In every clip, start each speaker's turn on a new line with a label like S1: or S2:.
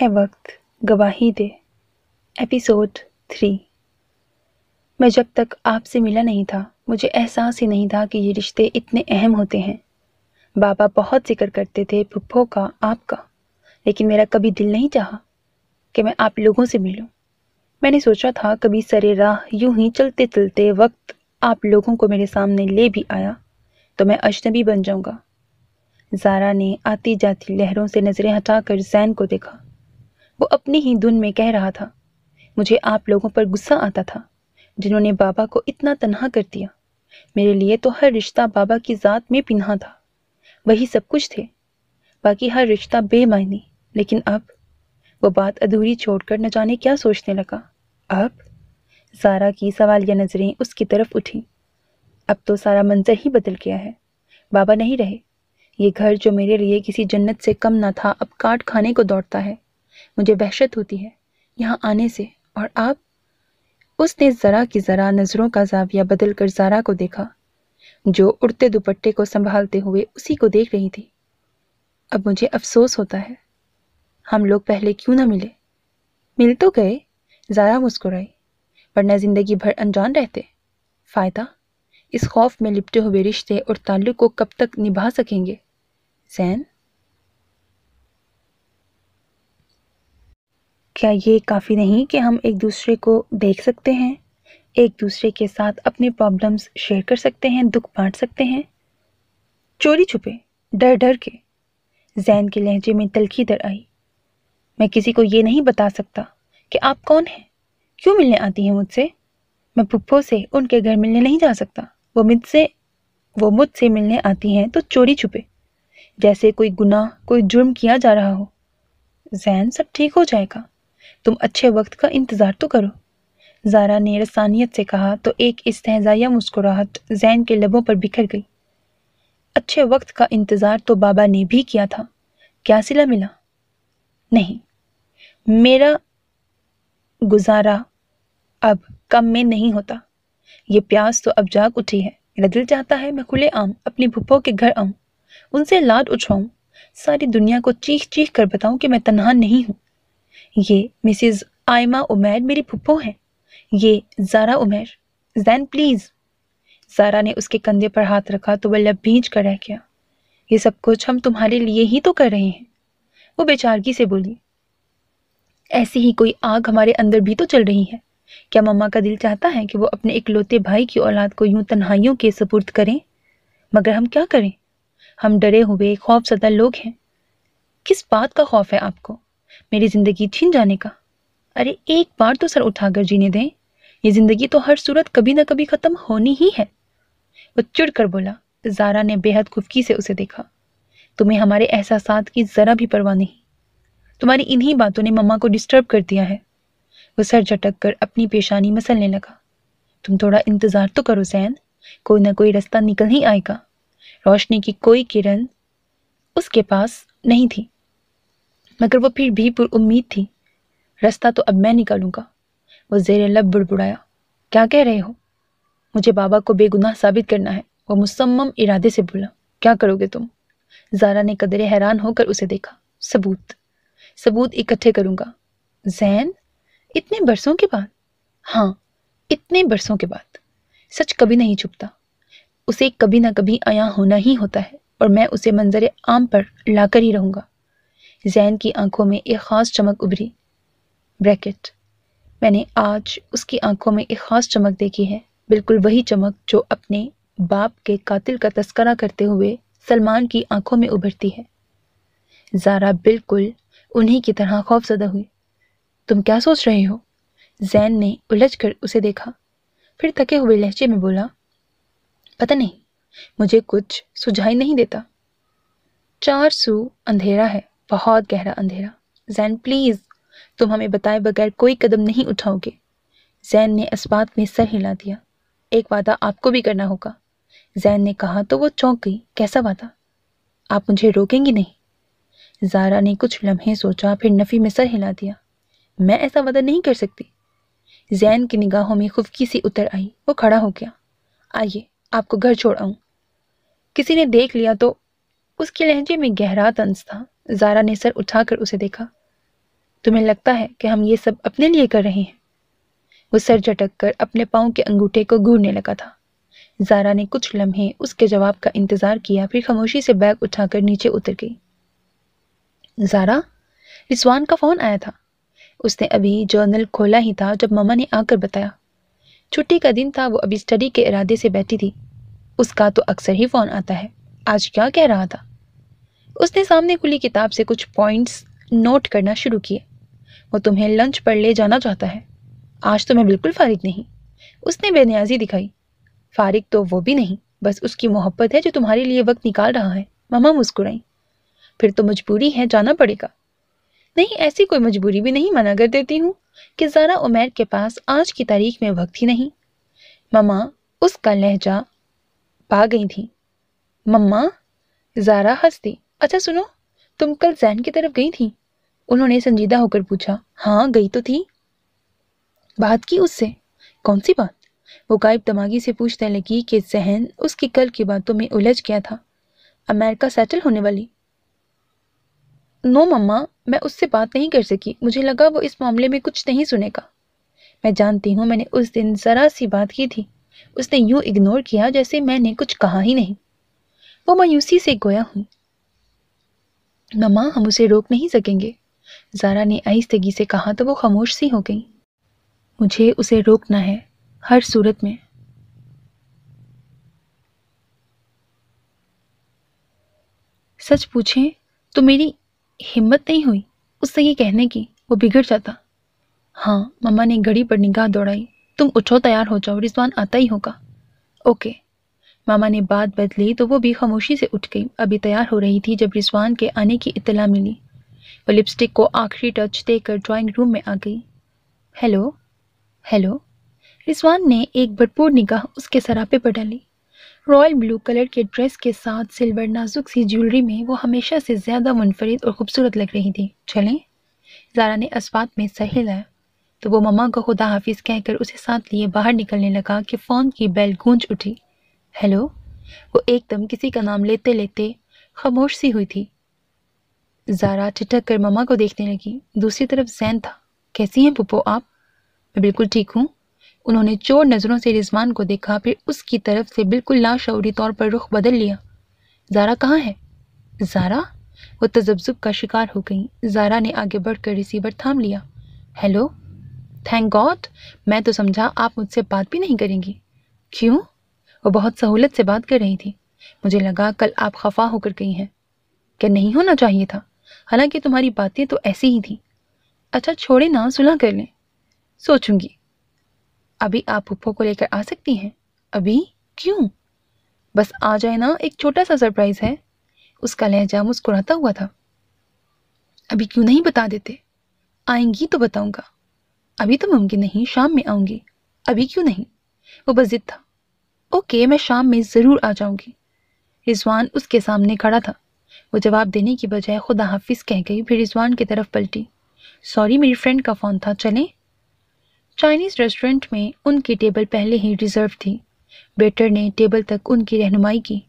S1: है वक्त गवाही दे episode three मैं जब तक आपसे मिला नहीं था मुझे एहसास ही नहीं था कि ये रिश्ते इतने अहम होते हैं बाबा बहुत जिक्र करते थे पुप्पो का आपका लेकिन मेरा कभी दिल नहीं चाहा कि मैं आप लोगों से मिलूं। मैंने सोचा था कभी सरे राह यूं ही चलते चलते वक्त आप लोगों को मेरे सामने ले भी आया तो मैं अजनबी बन जाऊंगा जारा ने आती जाती लहरों से नज़रें हटाकर जैन को देखा वो अपनी ही धुन में कह रहा था मुझे आप लोगों पर गुस्सा आता था जिन्होंने बाबा को इतना तनहा कर दिया मेरे लिए तो हर रिश्ता बाबा की ज़ात में पिन्हा था वही सब कुछ थे बाकी हर रिश्ता बेमायनी लेकिन अब वो बात अधूरी छोड़कर न जाने क्या सोचने लगा अब सारा की सवालिया नज़रें उसकी तरफ उठी अब तो सारा मंजर ही बदल गया है बाबा नहीं रहे ये घर जो मेरे लिए किसी जन्नत से कम ना था अब काट खाने को दौड़ता है मुझे वहशत होती है यहाँ आने से और आप उसने ज़रा की ज़रा नज़रों का जाविया बदल कर जारा को देखा जो उड़ते दुपट्टे को संभालते हुए उसी को देख रही थी अब मुझे अफसोस होता है हम लोग पहले क्यों ना मिले मिल तो गए ज़ारा मुस्कुराई वरना ज़िंदगी भर अनजान रहते फ़ायदा इस खौफ में लिपटे हुए रिश्ते और ताल्लुक को कब तक निभा सकेंगे सैन क्या ये काफ़ी नहीं कि हम एक दूसरे को देख सकते हैं एक दूसरे के साथ अपने प्रॉब्लम्स शेयर कर सकते हैं दुख बांट सकते हैं चोरी छुपे डर डर के जैन के लहजे में तलखी दर आई मैं किसी को ये नहीं बता सकता कि आप कौन हैं क्यों मिलने आती हैं मुझसे मैं पुप्पो से उनके घर मिलने नहीं जा सकता वो मुझसे वो मुझसे मिलने आती हैं तो चोरी छुपे जैसे कोई गुनाह कोई जुर्म किया जा रहा हो जैन सब ठीक हो जाएगा तुम अच्छे वक्त का इंतज़ार तो करो जारा ने रसानियत से कहा तो एक इस्तजाया मुस्कुराहट जैन के लबों पर बिखर गई अच्छे वक्त का इंतज़ार तो बाबा ने भी किया था क्या सिला मिला नहीं मेरा गुजारा अब कम में नहीं होता ये प्यास तो अब जाग उठी है मेरा दिल चाहता है मैं खुले आम अपनी भुप्पो के घर आऊँ उनसे लाड उछाऊँ सारी दुनिया को चीख चीख कर बताऊँ कि मैं तनहा नहीं हूँ ये मिसिज आयमा उमैर मेरी पुप्पो हैं ये जारा उमैर जैन प्लीज़ जारा ने उसके कंधे पर हाथ रखा तो वह लभीज कर रह गया ये सब कुछ हम तुम्हारे लिए ही तो कर रहे हैं वो बेचारगी से बोली ऐसी ही कोई आग हमारे अंदर भी तो चल रही है क्या मम्मा का दिल चाहता है कि वो अपने इकलौते भाई की औलाद को यूं तन्हाइयों के सपुर्द करें मगर हम क्या करें हम डरे हुए खौफ सदा लोग हैं किस बात का खौफ है आपको मेरी ज़िंदगी छिन जाने का अरे एक बार तो सर उठाकर जीने दें ये ज़िंदगी तो हर सूरत कभी ना कभी ख़त्म होनी ही है वो चिड़ कर बोला जारा ने बेहद खुफकी से उसे देखा तुम्हें हमारे एहसास की ज़रा भी परवाह नहीं तुम्हारी इन्हीं बातों ने मम्मा को डिस्टर्ब कर दिया है वो सर झटक कर अपनी पेशानी मसलने लगा तुम थोड़ा इंतज़ार तो करो सैन कोई ना कोई रास्ता निकल ही आएगा रोशनी की कोई किरण उसके पास नहीं थी मगर वो फिर भी पुरुद थी रास्ता तो अब मैं निकालूंगा वो जेर लब बुड़बुड़ाया क्या कह रहे हो मुझे बाबा को बेगुनाह साबित करना है वो मुसम्म इरादे से बोला क्या करोगे तुम जारा ने कदरे हैरान होकर उसे देखा सबूत सबूत इकट्ठे करूंगा जैन इतने बरसों के बाद हाँ इतने बरसों के बाद सच कभी नहीं छुपता उसे कभी ना कभी आया होना ही होता है और मैं उसे मंजर आम पर लाकर ही रहूंगा जैन की आंखों में एक ख़ास चमक उभरी ब्रैकेट मैंने आज उसकी आंखों में एक ख़ास चमक देखी है बिल्कुल वही चमक जो अपने बाप के कातिल का तस्करा करते हुए सलमान की आंखों में उभरती है जारा बिल्कुल उन्हीं की तरह खौफजदा हुई तुम क्या सोच रहे हो जैन ने उलझ कर उसे देखा फिर थके हुए लहजे में बोला पता नहीं मुझे कुछ सुझाई नहीं देता चार सू अंधेरा है बहुत गहरा अंधेरा जैन प्लीज़ तुम हमें बताए बगैर कोई कदम नहीं उठाओगे जैन ने इस बात में सर हिला दिया एक वादा आपको भी करना होगा जैन ने कहा तो वो चौंक गई कैसा वादा आप मुझे रोकेंगी नहीं जारा ने कुछ लम्हे सोचा फिर नफ़ी में सर हिला दिया मैं ऐसा वादा नहीं कर सकती जैन की निगाहों में खुफकी सी उतर आई वो खड़ा हो गया आइए आपको घर छोड़ आऊँ किसी ने देख लिया तो उसके लहजे में गहरा तंज था जारा ने सर उठाकर उसे देखा तुम्हें लगता है कि हम ये सब अपने लिए कर रहे हैं वो सर झटक कर अपने पाँव के अंगूठे को घूरने लगा था जारा ने कुछ लम्हे उसके जवाब का इंतज़ार किया फिर खामोशी से बैग उठाकर नीचे उतर गई जारा रिजवान का फ़ोन आया था उसने अभी जर्नल खोला ही था जब ममा ने आकर बताया छुट्टी का दिन था वो अभी स्टडी के इरादे से बैठी थी उसका तो अक्सर ही फ़ोन आता है आज क्या कह रहा था उसने सामने खुली किताब से कुछ पॉइंट्स नोट करना शुरू किए वो तुम्हें लंच पर ले जाना चाहता है आज तो मैं बिल्कुल फारिग नहीं उसने बेनियाजी दिखाई फारिग तो वो भी नहीं बस उसकी मोहब्बत है जो तुम्हारे लिए वक्त निकाल रहा है ममा मुस्कुराई फिर तो मजबूरी है जाना पड़ेगा नहीं ऐसी कोई मजबूरी भी नहीं मना कर देती हूँ कि ज़ारा उमेर के पास आज की तारीख में वक्त ही नहीं ममा उसका लहजा पा गई थी मम्मा ज़ारा हंसती अच्छा सुनो तुम कल जैन की तरफ गई थी उन्होंने संजीदा होकर पूछा हाँ गई तो थी बात की उससे कौन सी बात वो गायब दमागी से पूछने लगी कि जहन उसकी कल की बातों में उलझ गया था अमेरिका सेटल होने वाली नो मम्मा मैं उससे बात नहीं कर सकी मुझे लगा वो इस मामले में कुछ नहीं सुनेगा मैं जानती हूँ मैंने उस दिन ज़रा सी बात की थी उसने यूँ इग्नोर किया जैसे मैंने कुछ कहा ही नहीं वो मायूसी से गोया हूँ ममा हम उसे रोक नहीं सकेंगे जारा ने आहिस्तगी से कहा तो वो खामोश सी हो गई मुझे उसे रोकना है हर सूरत में सच पूछें तो मेरी हिम्मत नहीं हुई उससे ये कहने की वो बिगड़ जाता हाँ मम्मा ने घड़ी पर निगाह दौड़ाई तुम उठो तैयार हो जाओ रिजवान आता ही होगा ओके मामा ने बात बदली तो वो भी खामोशी से उठ गई अभी तैयार हो रही थी जब रिजवान के आने की इतला मिली वो लिपस्टिक को आखिरी टच देकर ड्राइंग रूम में आ गई हेलो हेलो रिजवान ने एक भरपूर निगाह उसके सरापे पर डाली रॉयल ब्लू कलर के ड्रेस के साथ सिल्वर नाजुक सी ज्वेलरी में वो हमेशा से ज़्यादा मुनफरद और खूबसूरत लग रही थी चलें जारा ने असवात में सर हिलाया तो वो ममा को खुदा हाफिज कहकर उसे साथ लिए बाहर निकलने लगा कि फ़ोन की बेल गूंज उठी हेलो वो एकदम किसी का नाम लेते लेते खामोश सी हुई थी ज़ारा चिटक कर ममा को देखने लगी दूसरी तरफ जैन था कैसी हैं पुप्पो आप मैं बिल्कुल ठीक हूँ उन्होंने चोर नज़रों से रिजवान को देखा फिर उसकी तरफ से बिल्कुल लाशौरी तौर पर रुख बदल लिया ज़ारा कहाँ है ज़ारा वो तजब्जुब का शिकार हो गई ज़ारा ने आगे बढ़कर रिसीवर थाम लिया हेलो थैंक गॉड मैं तो समझा आप मुझसे बात भी नहीं करेंगी क्यों वो बहुत सहूलत से बात कर रही थी मुझे लगा कल आप खफा होकर गई हैं क्या नहीं होना चाहिए था हालांकि तुम्हारी बातें तो ऐसी ही थी अच्छा छोड़े ना सुना कर लें सोचूंगी अभी आप पुप्पो को लेकर आ सकती हैं अभी क्यों बस आ जाए ना एक छोटा सा सरप्राइज़ है उसका लहजा मुस्कुराता हुआ था अभी क्यों नहीं बता देते आएंगी तो बताऊंगा अभी तो मुमकिन नहीं शाम में आऊंगी अभी क्यों नहीं वो बस जिद था ओके मैं शाम में ज़रूर आ जाऊंगी रिजवान उसके सामने खड़ा था वो जवाब देने की बजाय खुदा हाफिज़ कह गई फिर रिजवान की तरफ पलटी सॉरी मेरी फ्रेंड का फ़ोन था चलें चाइनीज़ रेस्टोरेंट में उनकी टेबल पहले ही रिज़र्व थी वेटर ने टेबल तक उनकी रहनुमाई की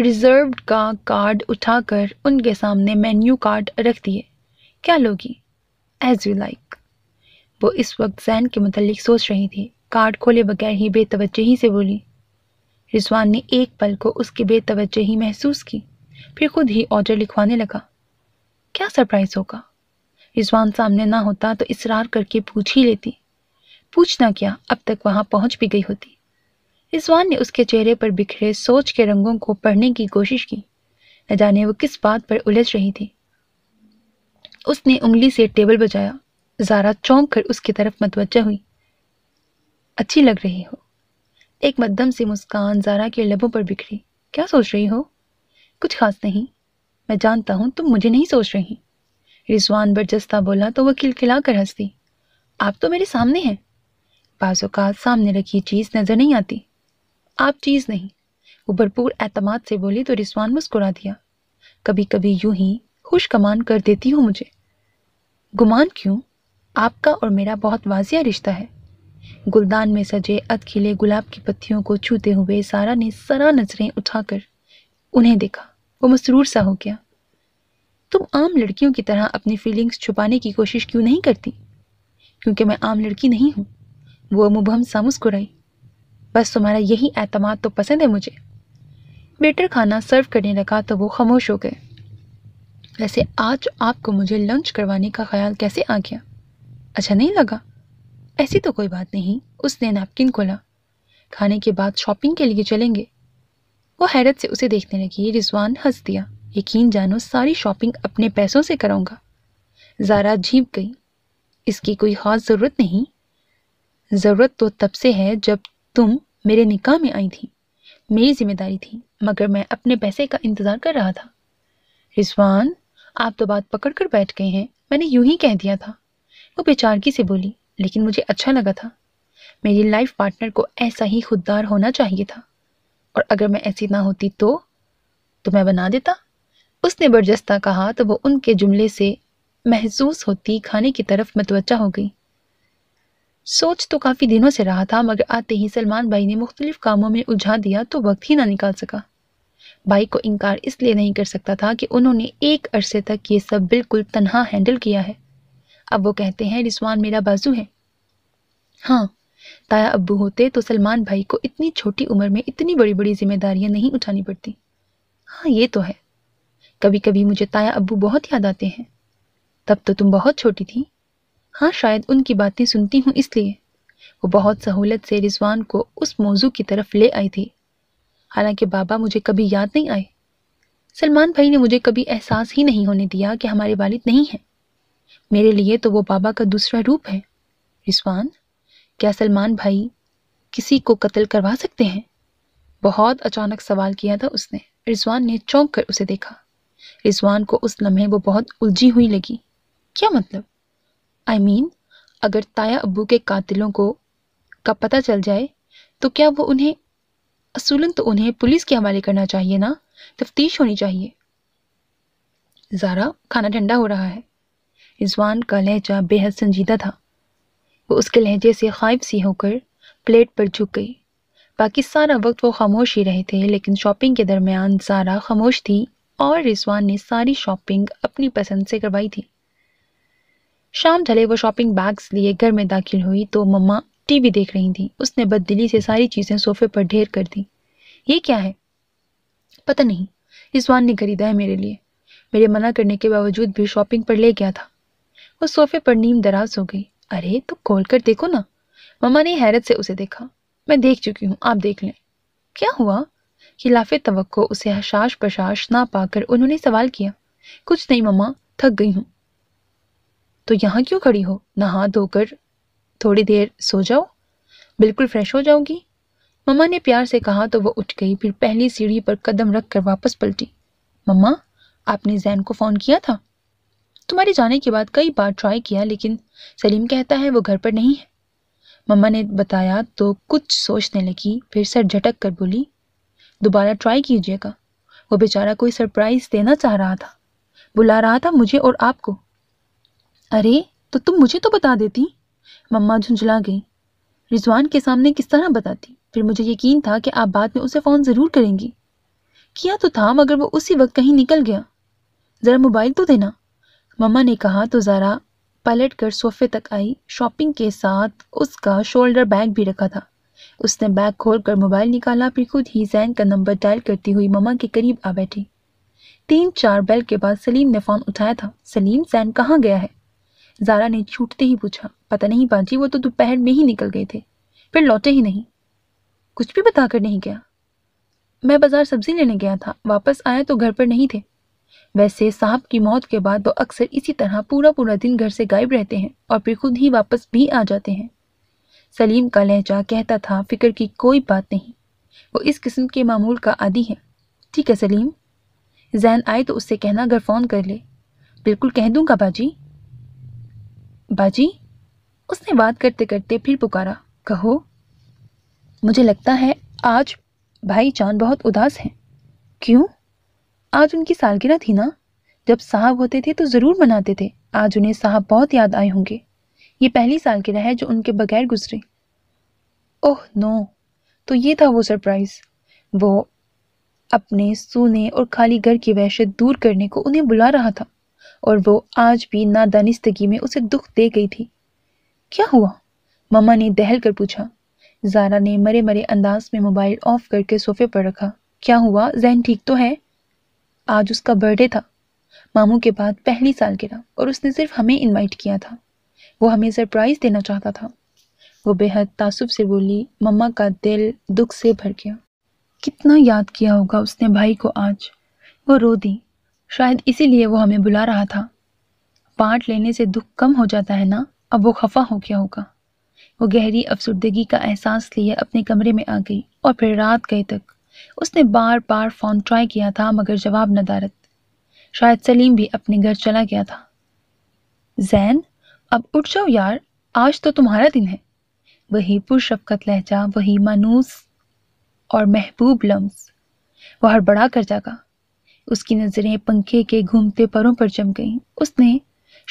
S1: रिज़र्व का कार्ड उठाकर उनके सामने मेन्यू कार्ड रख दिए क्या लोगी एज़ यू लाइक वो इस वक्त जैन के मतलब सोच रही थी कार्ड खोले बगैर ही बेतवजही ही से बोली रिजवान ने एक पल को उसकी बेतवजही ही महसूस की फिर खुद ही ऑर्डर लिखवाने लगा क्या सरप्राइज होगा रिजवान सामने ना होता तो इसरार करके पूछ ही लेती पूछना क्या अब तक वहां पहुंच भी गई होती रिजवान ने उसके चेहरे पर बिखरे सोच के रंगों को पढ़ने की कोशिश की न जाने वो किस बात पर उलझ रही थी उसने उंगली से टेबल बजाया जारा चौंक कर उसकी तरफ मतवजह हुई अच्छी लग रही हो एक मध्यम सी मुस्कान जारा के लबों पर बिखरी क्या सोच रही हो कुछ खास नहीं मैं जानता हूँ तुम मुझे नहीं सोच रही रिजवान बरजस्ता बोला तो वह खिलखिला कर हंसती आप तो मेरे सामने हैं बाज़ात सामने रखी चीज़ नज़र नहीं आती आप चीज़ नहीं वो भरपूर एतमाद से बोली तो रिजवान मुस्कुरा दिया कभी कभी यूं ही खुश कमान कर देती हूँ मुझे गुमान क्यों आपका और मेरा बहुत वाजिया रिश्ता है गुलदान में सजे अधखिले गुलाब की पत्तियों को छूते हुए सारा ने सरा नजरें उठाकर उन्हें देखा वो मसरूर सा हो गया तुम आम लड़कियों की तरह अपनी फीलिंग्स छुपाने की कोशिश क्यों नहीं करती क्योंकि मैं आम लड़की नहीं हूँ वो मुबहम सा मुस्कुराई बस तुम्हारा यही एतमाद तो पसंद है मुझे बेटर खाना सर्व करने लगा तो वो खामोश हो गए वैसे आज आपको मुझे लंच करवाने का ख्याल कैसे आ गया अच्छा नहीं लगा ऐसी तो कोई बात नहीं उसने नैपकिन खोला खाने के बाद शॉपिंग के लिए चलेंगे वो हैरत से उसे देखने लगी रिजवान हंस दिया यकीन जानो सारी शॉपिंग अपने पैसों से कराऊंगा जारा झीप गई इसकी कोई ख़ास ज़रूरत नहीं ज़रूरत तो तब से है जब तुम मेरे निकाह में आई थी मेरी जिम्मेदारी थी मगर मैं अपने पैसे का इंतज़ार कर रहा था रिजवान आप तो बात पकड़ कर बैठ गए हैं मैंने यूं ही कह दिया था वो तो बेचारगी से बोली लेकिन मुझे अच्छा लगा था मेरी लाइफ पार्टनर को ऐसा ही खुददार होना चाहिए था और अगर मैं ऐसी ना होती तो तो मैं बना देता उसने बर्जस्ता कहा तो वो उनके जुमले से महसूस होती खाने की तरफ मतवजा हो गई सोच तो काफ़ी दिनों से रहा था मगर आते ही सलमान भाई ने मुख्तलिफ कामों में उलझा दिया तो वक्त ही ना निकाल सका भाई को इनकार इसलिए नहीं कर सकता था कि उन्होंने एक अरसे तक ये सब बिल्कुल तनहा हैंडल किया है अब वो कहते हैं रिस्वान मेरा बाजू है हाँ ताया अब्बू होते तो सलमान भाई को इतनी छोटी उम्र में इतनी बड़ी बड़ी जिम्मेदारियां नहीं उठानी पड़ती हाँ ये तो है कभी कभी मुझे ताया अब्बू बहुत याद आते हैं तब तो तुम बहुत छोटी थी हाँ शायद उनकी बातें सुनती हूँ इसलिए वो बहुत सहूलत से रिजवान को उस मौजू की तरफ ले आई थी हालांकि बाबा मुझे कभी याद नहीं आए सलमान भाई ने मुझे कभी एहसास ही नहीं होने दिया कि हमारे वालिद नहीं हैं मेरे लिए तो वो बाबा का दूसरा रूप है रिस्वान क्या सलमान भाई किसी को कत्ल करवा सकते हैं बहुत अचानक सवाल किया था उसने रिजवान ने चौंक कर उसे देखा रिजवान को उस लम्हे वो बहुत उलझी हुई लगी क्या मतलब आई I मीन mean, अगर ताया अबू के कातिलों को का पता चल जाए तो क्या वो उन्हें असूलन तो उन्हें पुलिस के हवाले करना चाहिए ना तफ्तीश होनी चाहिए ज़ारा खाना ठंडा हो रहा है रिजवान का लहजा बेहद संजीदा था वो उसके लहजे से खाइफ सी होकर प्लेट पर झुक गई बाकी सारा वक्त वो खामोश ही रहे थे लेकिन शॉपिंग के दरमियान सारा खामोश थी और रिजवान ने सारी शॉपिंग अपनी पसंद से करवाई थी शाम ढले वो शॉपिंग बैग्स लिए घर में दाखिल हुई तो मम्मा टीवी देख रही थी उसने बददिली से सारी चीज़ें सोफे पर ढेर कर दी ये क्या है पता नहीं रिजवान ने खरीदा है मेरे लिए मेरे मना करने के बावजूद भी शॉपिंग पर ले गया था वो सोफे पर नीम दराज हो गई अरे तो खोल कर देखो ना ममा ने हैरत से उसे देखा मैं देख चुकी हूँ आप देख लें क्या हुआ खिलाफ तवक्को उसे हशाश पशाश ना पाकर उन्होंने सवाल किया कुछ नहीं ममा थक गई हूँ तो यहाँ क्यों खड़ी हो नहा धोकर थोड़ी देर सो जाओ बिल्कुल फ्रेश हो जाओगी मम्मा ने प्यार से कहा तो वह उठ गई फिर पहली सीढ़ी पर कदम रख कर वापस पलटी मम्मा आपने जैन को फ़ोन किया था तुम्हारे जाने के बाद कई बार ट्राई किया लेकिन सलीम कहता है वो घर पर नहीं है मम्मा ने बताया तो कुछ सोचने लगी फिर सर झटक कर बोली दोबारा ट्राई कीजिएगा वो बेचारा कोई सरप्राइज देना चाह रहा था बुला रहा था मुझे और आपको अरे तो तुम मुझे तो बता देती मम्मा झुंझला गई रिजवान के सामने किस तरह बताती फिर मुझे यकीन था कि आप बाद में उसे फ़ोन ज़रूर करेंगी किया तो था मगर वो उसी वक्त कहीं निकल गया ज़रा मोबाइल तो देना मम्मा ने कहा तो ज़रा पलट कर सोफे तक आई शॉपिंग के साथ उसका शोल्डर बैग भी रखा था उसने बैग खोलकर मोबाइल निकाला फिर खुद ही जैन का नंबर डायल करती हुई ममा के करीब आ बैठी तीन चार बेल के बाद सलीम ने फ़ोन उठाया था सलीम जैन कहाँ गया है जारा ने छूटते ही पूछा पता नहीं बाजी वो तो दोपहर में ही निकल गए थे फिर लौटे ही नहीं कुछ भी बताकर नहीं गया मैं बाज़ार सब्जी लेने गया था वापस आया तो घर पर नहीं थे वैसे साहब की मौत के बाद वो अक्सर इसी तरह पूरा पूरा दिन घर से गायब रहते हैं और फिर खुद ही वापस भी आ जाते हैं सलीम का लहजा कहता था फिक्र की कोई बात नहीं वो इस किस्म के मामूल का आदि है ठीक है सलीम जैन आए तो उससे कहना घर फ़ोन कर ले बिल्कुल कह दूंगा बाजी बाजी उसने बात करते करते फिर पुकारा कहो मुझे लगता है आज भाई चांद बहुत उदास हैं क्यों आज उनकी सालगिरह थी ना जब साहब होते थे तो ज़रूर मनाते थे आज उन्हें साहब बहुत याद आए होंगे ये पहली सालगिरह है जो उनके बगैर गुजरी ओह नो तो ये था वो सरप्राइज़ वो अपने सोने और खाली घर की वहशत दूर करने को उन्हें बुला रहा था और वो आज भी नादानिस्तगी में उसे दुख दे गई थी क्या हुआ ममा ने दहल कर पूछा जारा ने मरे मरे अंदाज में मोबाइल ऑफ करके सोफे पर रखा क्या हुआ जहन ठीक तो है आज उसका बर्थडे था मामू के बाद पहली साल गिरा और उसने सिर्फ हमें इनवाइट किया था वो हमें सरप्राइज़ देना चाहता था वो बेहद तासुब से बोली मम्मा का दिल दुख से भर गया कितना याद किया होगा उसने भाई को आज वो रो दी शायद इसीलिए वो हमें बुला रहा था पार्ट लेने से दुख कम हो जाता है ना अब वो खफा हो गया होगा वो गहरी अफसरदगी का एहसास लिए अपने कमरे में आ गई और फिर रात गए तक उसने बार बार फ़ोन ट्राई किया था मगर जवाब नदारत शायद सलीम भी अपने घर चला गया था जैन अब उठ जाओ यार आज तो तुम्हारा दिन है वही पुरशफकत लहजा वही मानूस और महबूब लम्स वह बड़ा कर जागा उसकी नज़रें पंखे के घूमते परों पर जम गईं उसने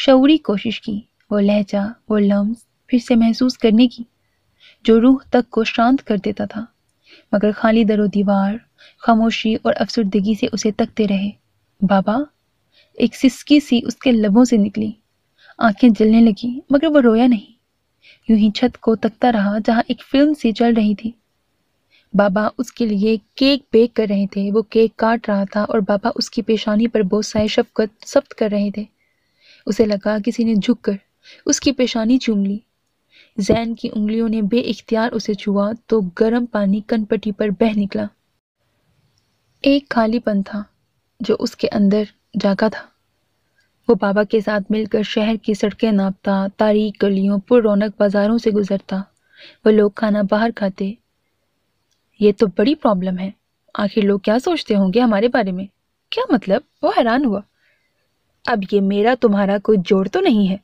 S1: शौरी कोशिश की वो लहजा वो लम्स फिर से महसूस करने की जो रूह तक को शांत कर देता था मगर खाली दरो दीवार खामोशी और अफसरदगी से उसे तकते रहे बाबा एक सिसकी सी उसके लबों से निकली आंखें जलने लगी मगर वो रोया नहीं यूं ही छत को तकता रहा जहां एक फिल्म सी चल रही थी बाबा उसके लिए केक बेक कर रहे थे वो केक काट रहा था और बाबा उसकी पेशानी पर बहुत सारे शफकत सब्त कर रहे थे उसे लगा किसी ने झुककर उसकी पेशानी चूम ली जैन की उंगलियों ने बेख्तियार उसे छुआ तो गर्म पानी कनपटी पर बह निकला एक खालीपन था जो उसके अंदर जागा था वो बाबा के साथ मिलकर शहर की सड़कें नापता तारीख गलियों पुर रौनक बाजारों से गुजरता वह लोग खाना बाहर खाते ये तो बड़ी प्रॉब्लम है आखिर लोग क्या सोचते होंगे हमारे बारे में क्या मतलब वो हैरान हुआ अब ये मेरा तुम्हारा कोई जोड़ तो नहीं है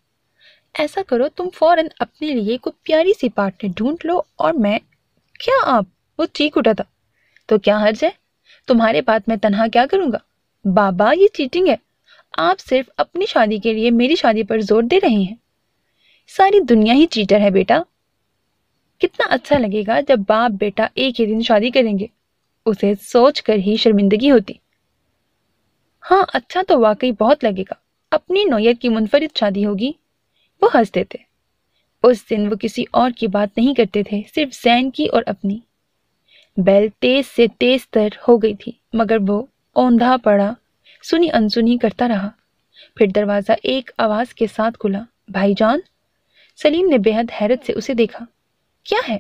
S1: ऐसा करो तुम फ़ौरन अपने लिए कोई प्यारी सी पार्टनर ढूंढ लो और मैं क्या आप वो चीख उठा था तो क्या हर्ज है तुम्हारे बाद मैं तनहा क्या करूँगा बाबा ये चीटिंग है आप सिर्फ अपनी शादी के लिए मेरी शादी पर जोर दे रहे हैं सारी दुनिया ही चीटर है बेटा कितना अच्छा लगेगा जब बाप बेटा एक ही दिन शादी करेंगे उसे सोच कर ही शर्मिंदगी होती हाँ अच्छा तो वाकई बहुत लगेगा अपनी नोयत की मुनफरद शादी होगी वो हंसते थे उस दिन वो किसी और की बात नहीं करते थे सिर्फ जैन की और अपनी बैल तेज से तेज तर हो गई थी मगर वो औंधा पड़ा सुनी अनसुनी करता रहा फिर दरवाज़ा एक आवाज़ के साथ खुला भाईजान सलीम ने बेहद हैरत से उसे देखा क्या है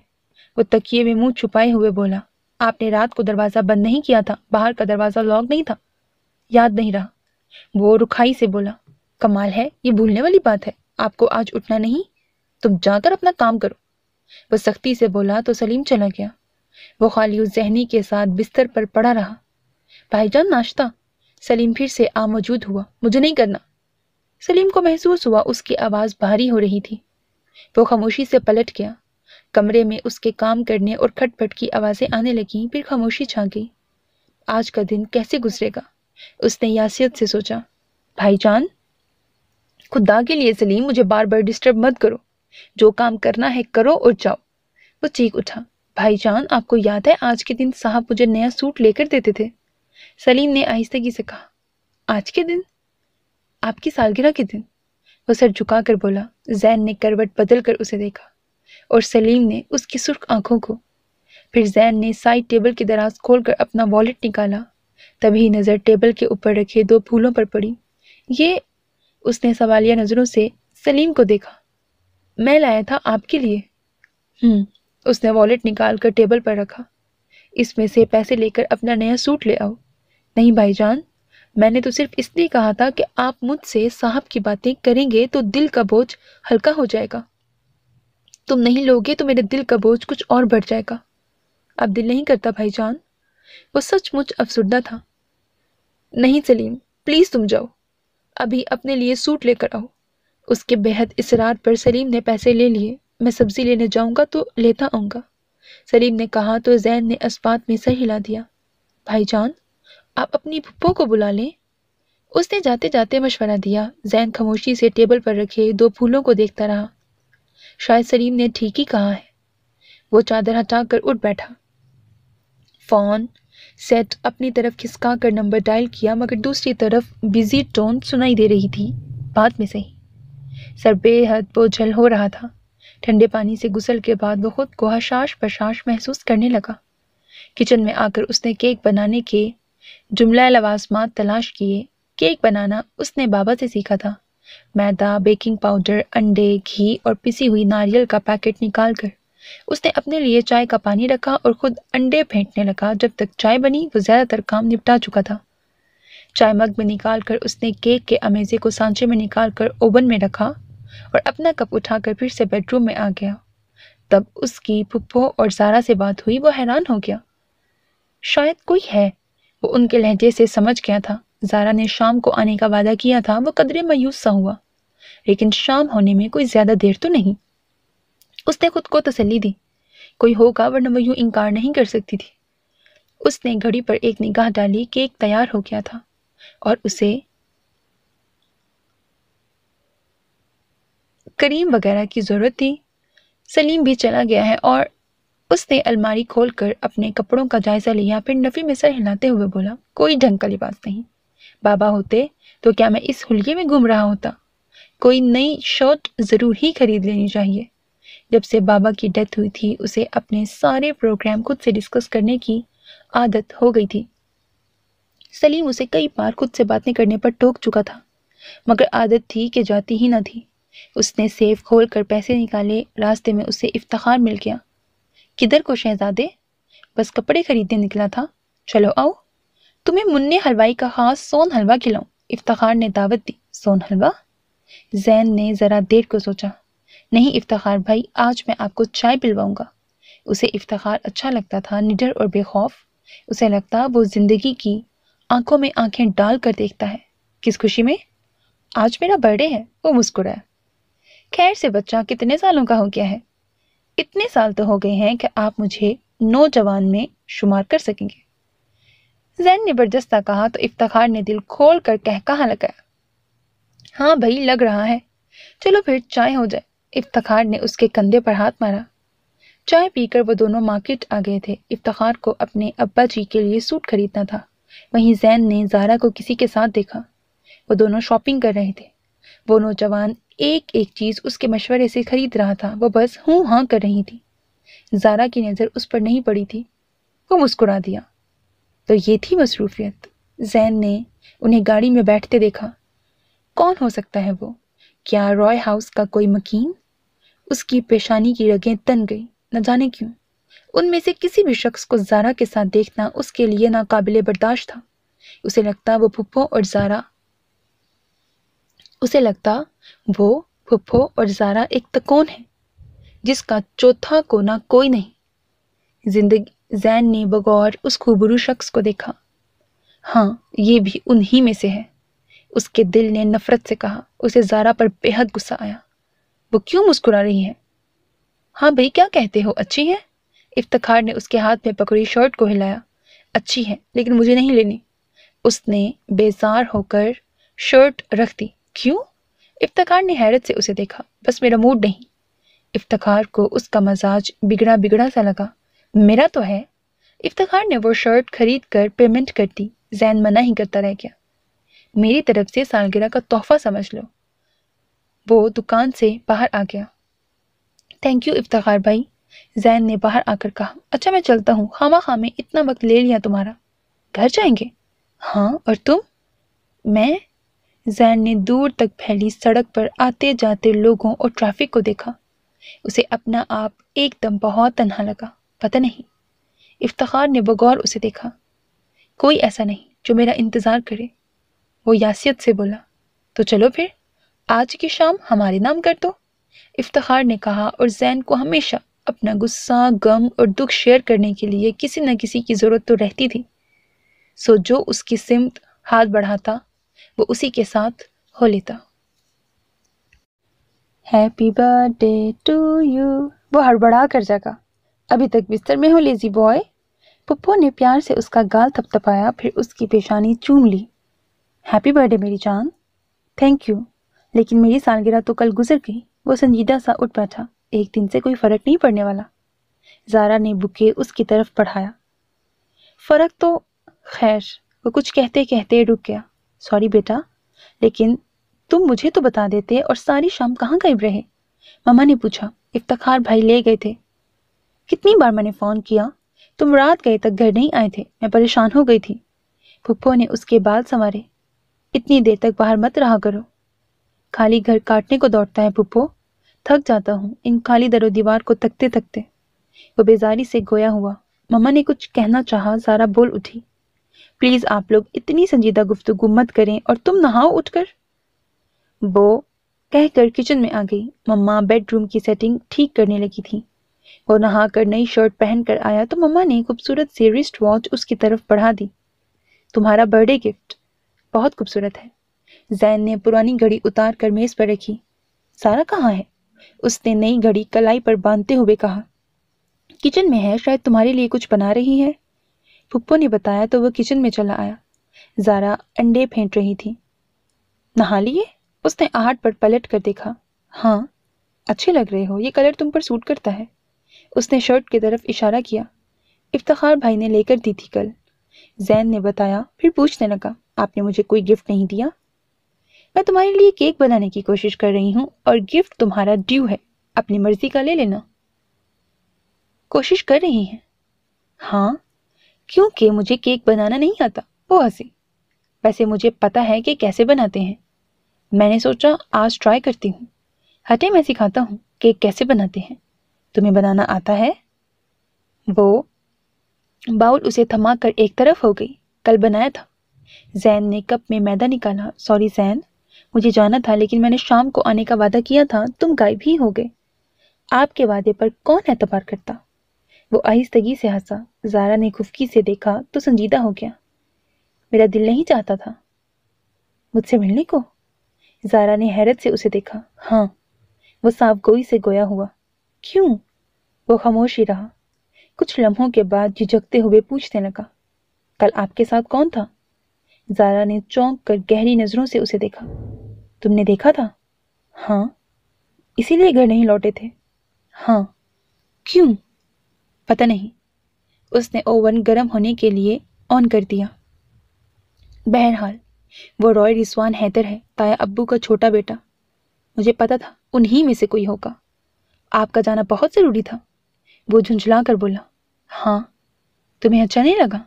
S1: वो तकिए में मुंह छुपाए हुए बोला आपने रात को दरवाज़ा बंद नहीं किया था बाहर का दरवाज़ा लॉक नहीं था याद नहीं रहा वो रुखाई से बोला कमाल है ये भूलने वाली बात है आपको आज उठना नहीं तुम जाकर अपना काम करो वो सख्ती से बोला तो सलीम चला गया वो खाली जहनी के साथ बिस्तर पर पड़ा रहा भाईजान नाश्ता सलीम फिर से आमौजूद हुआ मुझे नहीं करना सलीम को महसूस हुआ उसकी आवाज़ भारी हो रही थी वो खामोशी से पलट गया कमरे में उसके काम करने और खटपट की आवाज़ें आने लगीं फिर खामोशी छा गई आज का दिन कैसे गुजरेगा उसने यासियत से सोचा भाईजान खुदा के लिए सलीम मुझे बार बार डिस्टर्ब मत करो जो काम करना है करो और जाओ वो चीख उठा भाईजान आपको याद है आज के दिन साहब मुझे नया सूट लेकर देते थे सलीम ने आहिस्तगी से कहा आज के दिन आपकी सालगिरह के दिन वो सर झुकाकर बोला जैन ने करवट बदल कर उसे देखा और सलीम ने उसकी सुर्ख आंखों को फिर जैन ने साइड टेबल की दराज खोलकर अपना वॉलेट निकाला तभी नज़र टेबल के ऊपर रखे दो फूलों पर पड़ी ये उसने सवालिया नज़रों से सलीम को देखा मैं लाया था आपके लिए हम्म उसने वॉलेट निकाल कर टेबल पर रखा इसमें से पैसे लेकर अपना नया सूट ले आओ नहीं भाईजान मैंने तो सिर्फ इसलिए कहा था कि आप मुझसे साहब की बातें करेंगे तो दिल का बोझ हल्का हो जाएगा तुम नहीं लोगे तो मेरे दिल का बोझ कुछ और बढ़ जाएगा अब दिल नहीं करता भाईजान वो सचमुच अफसुदा था नहीं सलीम प्लीज़ तुम जाओ अभी अपने लिए सूट लेकर आओ उसके बेहद इसरार पर सलीम ने पैसे ले लिए मैं सब्जी लेने जाऊंगा तो लेता आऊँगा सलीम ने कहा तो जैन ने अस्पात में सर हिला दिया भाईजान आप अपनी पप्पो को बुला लें उसने जाते जाते मशवरा दिया जैन खामोशी से टेबल पर रखे दो फूलों को देखता रहा शायद सलीम ने ठीक ही कहा है वो चादर हटाकर उठ बैठा फ़ोन सेट अपनी तरफ खिसका कर नंबर डायल किया मगर दूसरी तरफ बिजी टोन सुनाई दे रही थी बाद में सही सर बेहद बोझल हो रहा था ठंडे पानी से गुसल के बाद वो खुद को हशाश पशाश महसूस करने लगा किचन में आकर उसने केक बनाने के जुमला लवाजमात तलाश किए केक बनाना उसने बाबा से सीखा था मैदा बेकिंग पाउडर अंडे घी और पिसी हुई नारियल का पैकेट निकाल कर उसने अपने लिए चाय का पानी रखा और खुद अंडे फेंटने लगा जब तक चाय बनी वो ज़्यादातर काम निपटा चुका था चाय मग में निकाल कर उसने केक के अमेजे को सांचे में निकाल कर ओवन में रखा और अपना कप उठाकर फिर से बेडरूम में आ गया तब उसकी पुप्पो और सारा से बात हुई वो हैरान हो गया शायद कोई है वो उनके लहजे से समझ गया था जारा ने शाम को आने का वादा किया था वो कदरे मायूस सा हुआ लेकिन शाम होने में कोई ज़्यादा देर तो नहीं उसने खुद को तसली दी कोई होगा वरना वो यूं इनकार नहीं कर सकती थी उसने घड़ी पर एक निगाह डाली केक तैयार हो गया था और उसे करीम वगैरह की ज़रूरत थी सलीम भी चला गया है और उसने अलमारी खोलकर अपने कपड़ों का जायज़ा लिया फिर नफ़ी में सर हिलाते हुए बोला कोई ढंग का लिबास नहीं बाबा होते तो क्या मैं इस हुलिये में घूम रहा होता कोई नई शर्ट ज़रूर ही खरीद लेनी चाहिए जब से बाबा की डेथ हुई थी उसे अपने सारे प्रोग्राम खुद से डिस्कस करने की आदत हो गई थी सलीम उसे कई बार खुद से बातें करने पर टोक चुका था मगर आदत थी कि जाती ही ना थी उसने सेफ खोल कर पैसे निकाले रास्ते में उसे इफ्तार मिल गया किधर को शहजादे बस कपड़े खरीदने निकला था चलो आओ तुम्हें मुन्ने हलवाई का खास सोन हलवा खिलाऊं इफ्तार ने दावत दी सोन हलवा जैन ने ज़रा देर को सोचा नहीं इफ्तार भाई आज मैं आपको चाय पिलवाऊंगा उसे इफ्तार अच्छा लगता था निडर और बेखौफ उसे लगता वो ज़िंदगी की आंखों में आंखें डाल कर देखता है किस खुशी में आज मेरा बर्थडे है वो मुस्कुराया खैर से बच्चा कितने सालों का हो गया है इतने साल तो हो गए हैं कि आप मुझे नौजवान में शुमार कर सकेंगे जैन ने बर्दस्ता कहा तो इफ्तार ने दिल खोल कर कह कहा लगाया हाँ भाई लग रहा है चलो फिर चाय हो जाए इफ्तार ने उसके कंधे पर हाथ मारा चाय पीकर वो दोनों मार्केट आ गए थे इफ्तार को अपने अब्बा जी के लिए सूट खरीदना था वहीं जैन ने जारा को किसी के साथ देखा वो दोनों शॉपिंग कर रहे थे वो नौजवान एक एक चीज़ उसके मशवरे से खरीद रहा था वो बस हूँ हाँ कर रही थी जारा की नज़र उस पर नहीं पड़ी थी वो मुस्कुरा दिया तो ये थी मसरूफियत जैन ने उन्हें गाड़ी में बैठते देखा कौन हो सकता है वो क्या रॉय हाउस का कोई मकीन उसकी पेशानी की रगें तन गई न जाने क्यों उनमें से किसी भी शख्स को जारा के साथ देखना उसके लिए नाकाबिले बर्दाश्त था उसे लगता वो भुप्पो और जारा उसे लगता वो भुप्पो और जारा एक तकोन है जिसका चौथा कोना कोई नहीं जिंदगी जैन ने बगौर उस खूबरू शख्स को देखा हाँ ये भी उन्हीं में से है उसके दिल ने नफरत से कहा उसे जारा पर बेहद गुस्सा आया वो क्यों मुस्कुरा रही है हाँ भाई क्या कहते हो अच्छी है इफ्तार ने उसके हाथ में पकड़ी शर्ट को हिलाया अच्छी है लेकिन मुझे नहीं लेनी उसने बेजार होकर शर्ट रख दी क्यों इफ्तार ने हैरत से उसे देखा बस मेरा मूड नहीं इफ्तार को उसका मजाज बिगड़ा बिगड़ा सा लगा मेरा तो है इफ्तार ने वो शर्ट खरीद कर पेमेंट कर दी जैन मना ही करता रह गया मेरी तरफ से सालगिरह का तोहफा समझ लो वो दुकान से बाहर आ गया थैंक यू इफ्तार भाई जैन ने बाहर आकर कहा अच्छा मैं चलता हूँ खामा खामे इतना वक्त ले लिया तुम्हारा घर जाएंगे हाँ और तुम मैं जैन ने दूर तक फैली सड़क पर आते जाते लोगों और ट्रैफिक को देखा उसे अपना आप एकदम बहुत तनहा लगा पता नहीं इफ्तार ने बगौर उसे देखा कोई ऐसा नहीं जो मेरा इंतज़ार करे वो यासियत से बोला तो चलो फिर आज की शाम हमारे नाम कर दो इफ्तार ने कहा और जैन को हमेशा अपना गुस्सा गम और दुख शेयर करने के लिए किसी न किसी की ज़रूरत तो रहती थी सो जो उसकी सिमत हाथ बढ़ाता वो उसी के साथ हो लेता हैप्पी बर्थडे टू यू वो हड़बड़ा कर जगा अभी तक बिस्तर में हो लेजी बॉय पप्पो ने प्यार से उसका गाल थपथपाया फिर उसकी पेशानी चूम ली हैप्पी बर्थडे मेरी जान थैंक यू लेकिन मेरी सालगिरह तो कल गुजर गई वो संजीदा सा उठ बैठा एक दिन से कोई फ़र्क नहीं पड़ने वाला जारा ने बुके उसकी तरफ बढ़ाया फ़र्क तो खैर वो कुछ कहते कहते रुक गया सॉरी बेटा लेकिन तुम मुझे तो बता देते और सारी शाम कहाँ गायब रहे मामा ने पूछा इफ्तार भाई ले गए थे कितनी बार मैंने फ़ोन किया तुम रात गए तक घर नहीं आए थे मैं परेशान हो गई थी पुप्पो ने उसके बाल संवारे इतनी देर तक बाहर मत रहा करो खाली घर काटने को दौड़ता है पुप्पो थक जाता हूँ इन खाली दरो दीवार को तकते तकते वो बेजारी से गोया हुआ ममा ने कुछ कहना चाहा सारा बोल उठी प्लीज आप लोग इतनी संजीदा गुफ्तगु मत करें और तुम नहाओ उठकर वो कहकर किचन में आ गई मम्मा बेडरूम की सेटिंग ठीक करने लगी थी वो नहाकर नई शर्ट पहनकर आया तो मम्मा ने खूबसूरत से रिस्ट वॉच उसकी तरफ बढ़ा दी तुम्हारा बर्थडे गिफ्ट बहुत खूबसूरत है जैन ने पुरानी घड़ी उतार कर मेज पर रखी सारा कहाँ है उसने नई घड़ी कलाई पर बांधते हुए कहा किचन में है शायद तुम्हारे लिए कुछ बना रही है फुप्पो ने बताया तो वह किचन में चला आया जारा अंडे फेंट रही थी नहा लिए उसने आहट पर पलट कर देखा हाँ अच्छे लग रहे हो ये कलर तुम पर सूट करता है उसने शर्ट की तरफ इशारा किया इफ्तार भाई ने लेकर दी थी कल जैन ने बताया फिर पूछने लगा आपने मुझे कोई गिफ्ट नहीं दिया मैं तुम्हारे लिए केक बनाने की कोशिश कर रही हूँ और गिफ्ट तुम्हारा ड्यू है अपनी मर्जी का ले लेना कोशिश कर रही हैं हाँ क्योंकि मुझे केक बनाना नहीं आता वो हंसी वैसे मुझे पता है कि कैसे बनाते हैं मैंने सोचा आज ट्राई करती हूँ हटे मैं सिखाता हूँ केक कैसे बनाते हैं तुम्हें बनाना आता है वो बाउल उसे थमा कर एक तरफ हो गई कल बनाया था जैन ने कप में मैदा निकाला सॉरी जैन मुझे जाना था लेकिन मैंने शाम को आने का वादा किया था तुम गायब ही हो गए आपके वादे पर कौन एतबार करता वो आहिस्तगी से हंसा जारा ने खुफकी से देखा तो संजीदा हो गया मेरा दिल नहीं चाहता था मुझसे मिलने को जारा ने हैरत से उसे देखा हाँ वो साफ गोई से गोया हुआ क्यों वो खामोश ही रहा कुछ लम्हों के बाद झिझकते हुए पूछने लगा कल आपके साथ कौन था जारा ने चौंक कर गहरी नजरों से उसे देखा तुमने देखा था हाँ इसीलिए घर नहीं लौटे थे हाँ क्यों पता नहीं उसने ओवन गर्म होने के लिए ऑन कर दिया बहरहाल वो रॉय रिस्वान हैदर है ताया अब्बू का छोटा बेटा मुझे पता था उन्हीं में से कोई होगा आपका जाना बहुत ज़रूरी था वो झुंझला कर बोला हाँ तुम्हें अच्छा नहीं लगा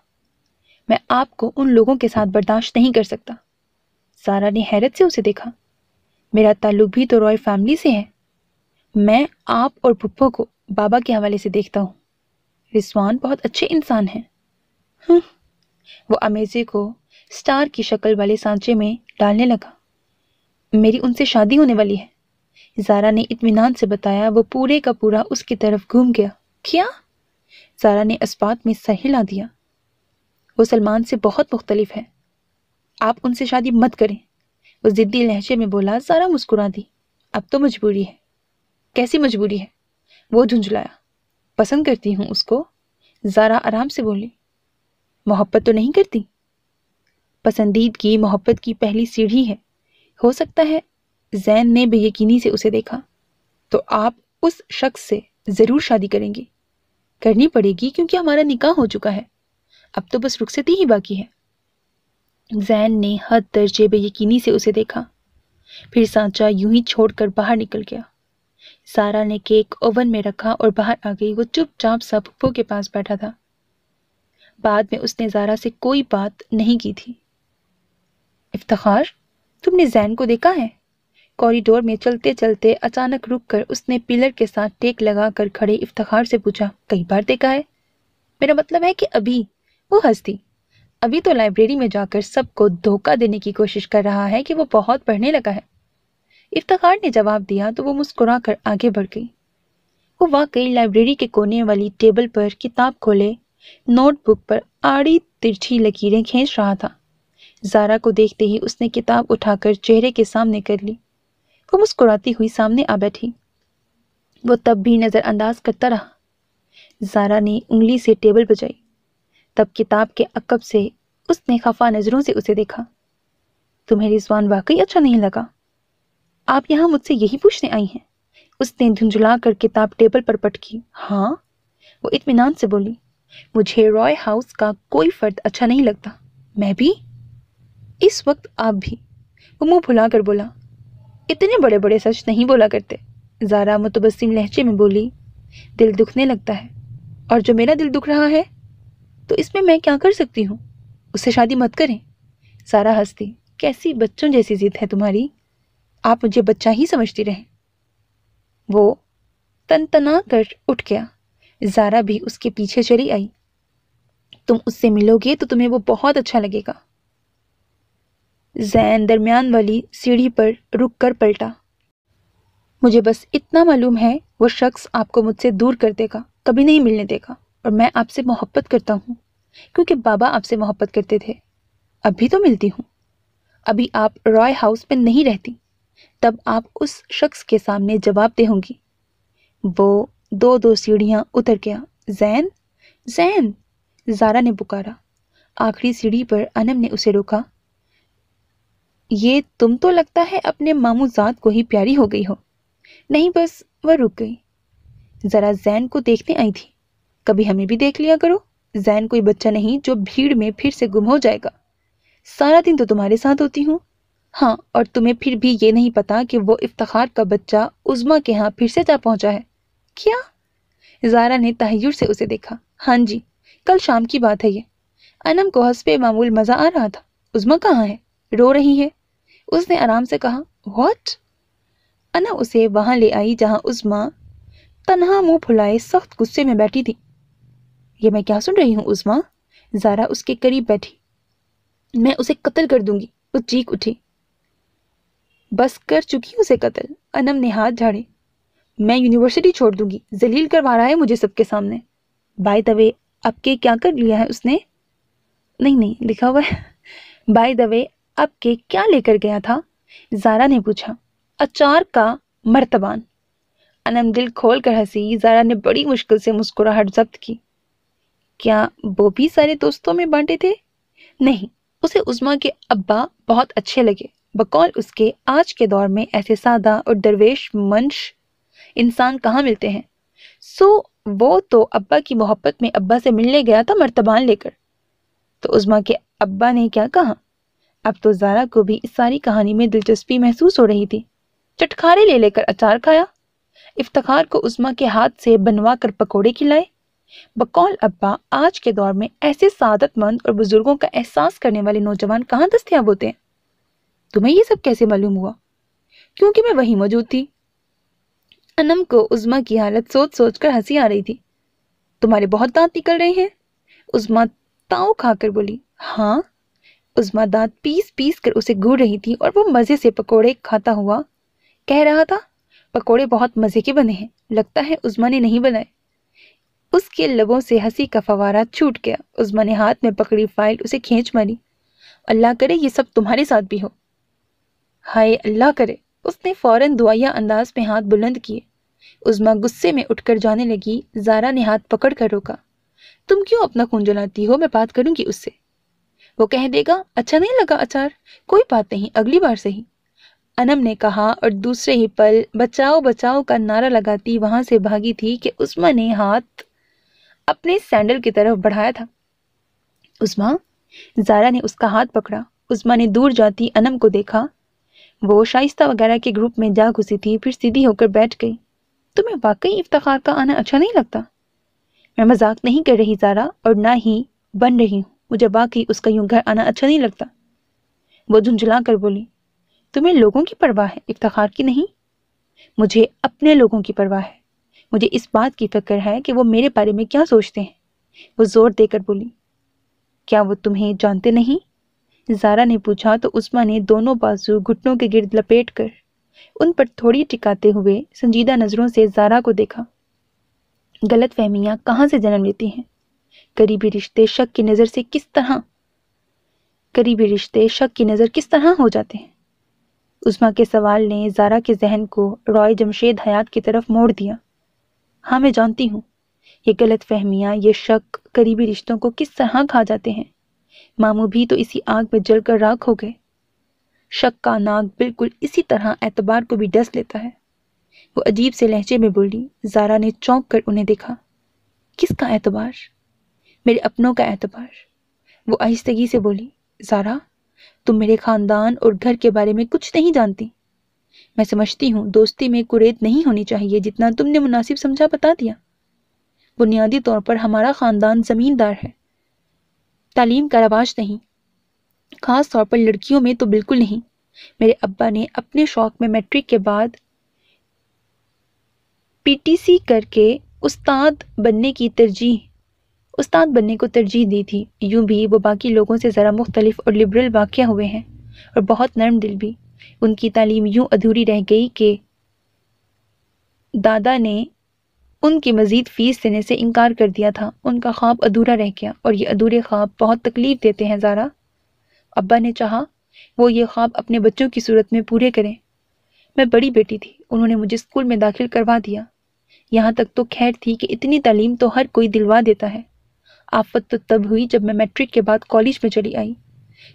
S1: मैं आपको उन लोगों के साथ बर्दाश्त नहीं कर सकता सारा ने हैरत से उसे देखा मेरा ताल्लुक भी तो रॉय फैमिली से है मैं आप और पुप्पो को बाबा के हवाले से देखता हूँ रिस्वान बहुत अच्छे इंसान हैं हम्म। वो अमेजे को स्टार की शक्ल वाले सांचे में डालने लगा मेरी उनसे शादी होने वाली है जारा ने इतमान से बताया वो पूरे का पूरा उसकी तरफ घूम गया क्या जारा ने इस्पात में सर हिला दिया वो सलमान से बहुत मुख्तलिफ है आप उनसे शादी मत करें उस जिद्दी लहजे में बोला सारा मुस्कुरा दी अब तो मजबूरी है कैसी मजबूरी है वो झुंझुलाया पसंद करती हूँ उसको ज़ारा आराम से बोली मोहब्बत तो नहीं करती पसंदीद की मोहब्बत की पहली सीढ़ी है हो सकता है जैन ने बेयकीनी से उसे देखा तो आप उस शख्स से ज़रूर शादी करेंगी करनी पड़ेगी क्योंकि हमारा निकाह हो चुका है अब तो बस रुखसती ही बाकी है जैन ने हद दर्जे बेयकीनी से उसे देखा फिर सांचा यूं ही छोड़कर बाहर निकल गया सारा ने केक ओवन में रखा और बाहर आ गई वो चुपचाप सा पप्पू के पास बैठा था बाद में उसने जारा से कोई बात नहीं की थी इफ्तार तुमने जैन को देखा है कॉरिडोर में चलते चलते अचानक रुककर उसने पिलर के साथ टेक लगा कर खड़े इफ्तार से पूछा कई बार देखा है मेरा मतलब है कि अभी वो हंसती अभी तो लाइब्रेरी में जाकर सबको धोखा देने की कोशिश कर रहा है कि वो बहुत पढ़ने लगा है इफ्तार ने जवाब दिया तो वो मुस्कुरा कर आगे बढ़ गई वो वाकई लाइब्रेरी के कोने वाली टेबल पर किताब खोले नोटबुक पर आड़ी तिरछी लकीरें खींच रहा था जारा को देखते ही उसने किताब उठाकर चेहरे के सामने कर ली वो मुस्कुराती हुई सामने आ बैठी वो तब भी नज़रअंदाज करता रहा जारा ने उंगली से टेबल बजाई तब किताब के अकब से उसने खफा नज़रों से उसे देखा तुम्हें रिजवान वाकई अच्छा नहीं लगा आप यहाँ मुझसे यही पूछने आई हैं उसने धुंझुला कर किताब टेबल पर पटकी हाँ वो इतमान से बोली मुझे रॉय हाउस का कोई फर्द अच्छा नहीं लगता मैं भी इस वक्त आप भी वो मुंह भुला कर बोला इतने बड़े बड़े सच नहीं बोला करते ज़ारा मुतबसम लहजे में बोली दिल दुखने लगता है और जो मेरा दिल दुख रहा है तो इसमें मैं क्या कर सकती हूँ उससे शादी मत करें सारा हंसती कैसी बच्चों जैसी जिद है तुम्हारी आप मुझे बच्चा ही समझती रहें वो तन तना कर उठ गया जारा भी उसके पीछे चली आई तुम उससे मिलोगे तो तुम्हें वो बहुत अच्छा लगेगा जैन दरमियान वाली सीढ़ी पर रुक कर पलटा मुझे बस इतना मालूम है वो शख्स आपको मुझसे दूर कर देगा कभी नहीं मिलने देगा और मैं आपसे मोहब्बत करता हूँ क्योंकि बाबा आपसे मोहब्बत करते थे अभी तो मिलती हूँ अभी आप रॉय हाउस में नहीं रहती तब आप उस शख्स के सामने जवाब दे होंगी वो दो दो सीढ़ियाँ उतर गया जैन जैन जारा ने पुकारा आखिरी सीढ़ी पर अनम ने उसे रोका ये तुम तो लगता है अपने मामूजात को ही प्यारी हो गई हो नहीं बस वह रुक गई ज़रा जैन को देखने आई थी कभी हमें भी देख लिया करो जैन कोई बच्चा नहीं जो भीड़ में फिर से गुम हो जाएगा सारा दिन तो तुम्हारे साथ होती हूँ हाँ और तुम्हें फिर भी ये नहीं पता कि वो इफ्तार का बच्चा उजमा के यहाँ फिर से जा पहुँचा है क्या जारा ने तहयर से उसे देखा हाँ जी कल शाम की बात है ये अनम को हंसपे मामूल मज़ा आ रहा था उजमा कहाँ है रो रही है उसने आराम से कहा वॉट अनम उसे वहाँ ले आई जहाँ उजमा तनहा मुंह फुलाए सख्त गुस्से में बैठी थी ये मैं क्या सुन रही हूँ उजमा ज़ारा उसके करीब बैठी मैं उसे कत्ल कर दूंगी वो चीख उठी बस कर चुकी उसे कत्ल अनम ने हाथ झाड़े मैं यूनिवर्सिटी छोड़ दूंगी जलील करवा रहा है मुझे सबके सामने बाय द वे के क्या कर लिया है उसने नहीं नहीं लिखा हुआ है बाय द वे के क्या लेकर गया था जारा ने पूछा अचार का मर्तबान अनम दिल खोल कर हंसी जारा ने बड़ी मुश्किल से मुस्कुराहट जब्त की क्या वो भी सारे दोस्तों में बांटे थे नहीं उसे उजमा के अब्बा बहुत अच्छे लगे बकौल उसके आज के दौर में ऐसे सादा और दरवेश मंश इंसान कहाँ मिलते हैं सो वो तो अब्बा की मोहब्बत में अब्बा से मिलने गया था मर्तबान लेकर तो उजमा के अब्बा ने क्या कहा अब तो जारा को भी इस सारी कहानी में दिलचस्पी महसूस हो रही थी चटखारे ले लेकर अचार खाया इफ्तार को उजमा के हाथ से बनवा कर पकौड़े खिलाए बकौल अब्बा आज के दौर में ऐसे सादतमंद और बुजुर्गों का एहसास करने वाले नौजवान कहाँ दस्तियाब होते हैं तुम्हें ये सब कैसे मालूम हुआ क्योंकि मैं वहीं मौजूद थी अनम को उज़मा की हालत सोच सोच कर हंसी आ रही थी तुम्हारे बहुत दांत निकल रहे हैं उज़मा ताव खाकर बोली हाँ उज़मा दांत पीस पीस कर उसे घूर रही थी और वो मज़े से पकौड़े खाता हुआ कह रहा था पकौड़े बहुत मज़े के बने हैं लगता है उज़मा ने नहीं बनाए उसके लबों से हंसी का फवारा छूट गया उजमा ने हाथ में पकड़ी फाइल उसे खींच मारी अल्लाह करे ये सब तुम्हारे साथ भी हो हाय अल्लाह करे उसने फौरन दुआया अंदाज में हाथ बुलंद किए उजमा गुस्से में उठकर जाने लगी जारा ने हाथ पकड़ कर रोका तुम क्यों अपना खून जलाती हो मैं बात करूंगी उससे वो कह देगा अच्छा नहीं लगा अचार कोई बात नहीं अगली बार से ही अनम ने कहा और दूसरे ही पल बचाओ बचाओ का नारा लगाती वहां से भागी थी कि उस्मा ने हाथ अपने सैंडल की तरफ बढ़ाया था उस्मा जारा ने उसका हाथ पकड़ा उस्मा ने दूर जाती अनम को देखा वो शाइस्ता वगैरह के ग्रुप में जा घुसी थी फिर सीधी होकर बैठ गई तुम्हें वाकई इफ्तार का आना अच्छा नहीं लगता मैं मजाक नहीं कर रही जारा और ना ही बन रही हूँ मुझे वाकई उसका यूं घर आना अच्छा नहीं लगता वो झुंझुला कर बोली तुम्हें लोगों की परवाह है इफ्तार की नहीं मुझे अपने लोगों की परवाह है मुझे इस बात की फिक्र है कि वो मेरे बारे में क्या सोचते हैं वो जोर देकर बोली क्या वो तुम्हें जानते नहीं जारा ने पूछा तो उस्मा ने दोनों बाजू घुटनों के गिर्द लपेट कर उन पर थोड़ी टिकाते हुए संजीदा नज़रों से जारा को देखा गलत फहमियाँ कहाँ से जन्म लेती हैं करीबी रिश्ते शक की नज़र से किस तरह करीबी रिश्ते शक की नज़र किस तरह हो जाते हैं उस्मा के सवाल ने जारा के जहन को रॉय जमशेद हयात की तरफ मोड़ दिया हाँ मैं जानती हूँ ये गलत फहमियाँ ये शक करीबी रिश्तों को किस तरह खा जाते हैं मामू भी तो इसी आग में जलकर राख हो गए शक का नाग बिल्कुल इसी तरह एतबार को भी डस लेता है वो अजीब से लहजे में बोली जारा ने चौंक कर उन्हें देखा किसका एतबार मेरे अपनों का एतबार वो आहिस्तगी से बोली जारा तुम मेरे खानदान और घर के बारे में कुछ नहीं जानती मैं समझती हूँ दोस्ती में कुरेद नहीं होनी चाहिए जितना तुमने मुनासिब समझा बता दिया बुनियादी तौर पर हमारा ख़ानदान ज़मींदार है तालीम का रवाज नहीं ख़ास तौर पर लड़कियों में तो बिल्कुल नहीं मेरे अब्बा ने अपने शौक़ में मैट्रिक के बाद पीटीसी करके उस्ताद बनने की तरजीह उस्ताद बनने को तरजीह दी थी यूं भी वो बाकी लोगों से ज़रा मुख्तलिफ और लिबरल वाक़ हुए हैं और बहुत नरम दिल भी उनकी तालीम यूं अधूरी रह गई कि दादा ने उनकी मज़ीद फ़ीस देने से इनकार कर दिया था उनका ख्वाब अधूरा रह गया और ये अधूरे ख्वाब बहुत तकलीफ़ देते हैं ज़ारा अब्बा ने चाहा वो ये ख्वाब अपने बच्चों की सूरत में पूरे करें मैं बड़ी बेटी थी उन्होंने मुझे स्कूल में दाखिल करवा दिया यहाँ तक तो खैर थी कि इतनी तालीम तो हर कोई दिलवा देता है आफत तो तब हुई जब मैं मैट्रिक के बाद कॉलेज में चली आई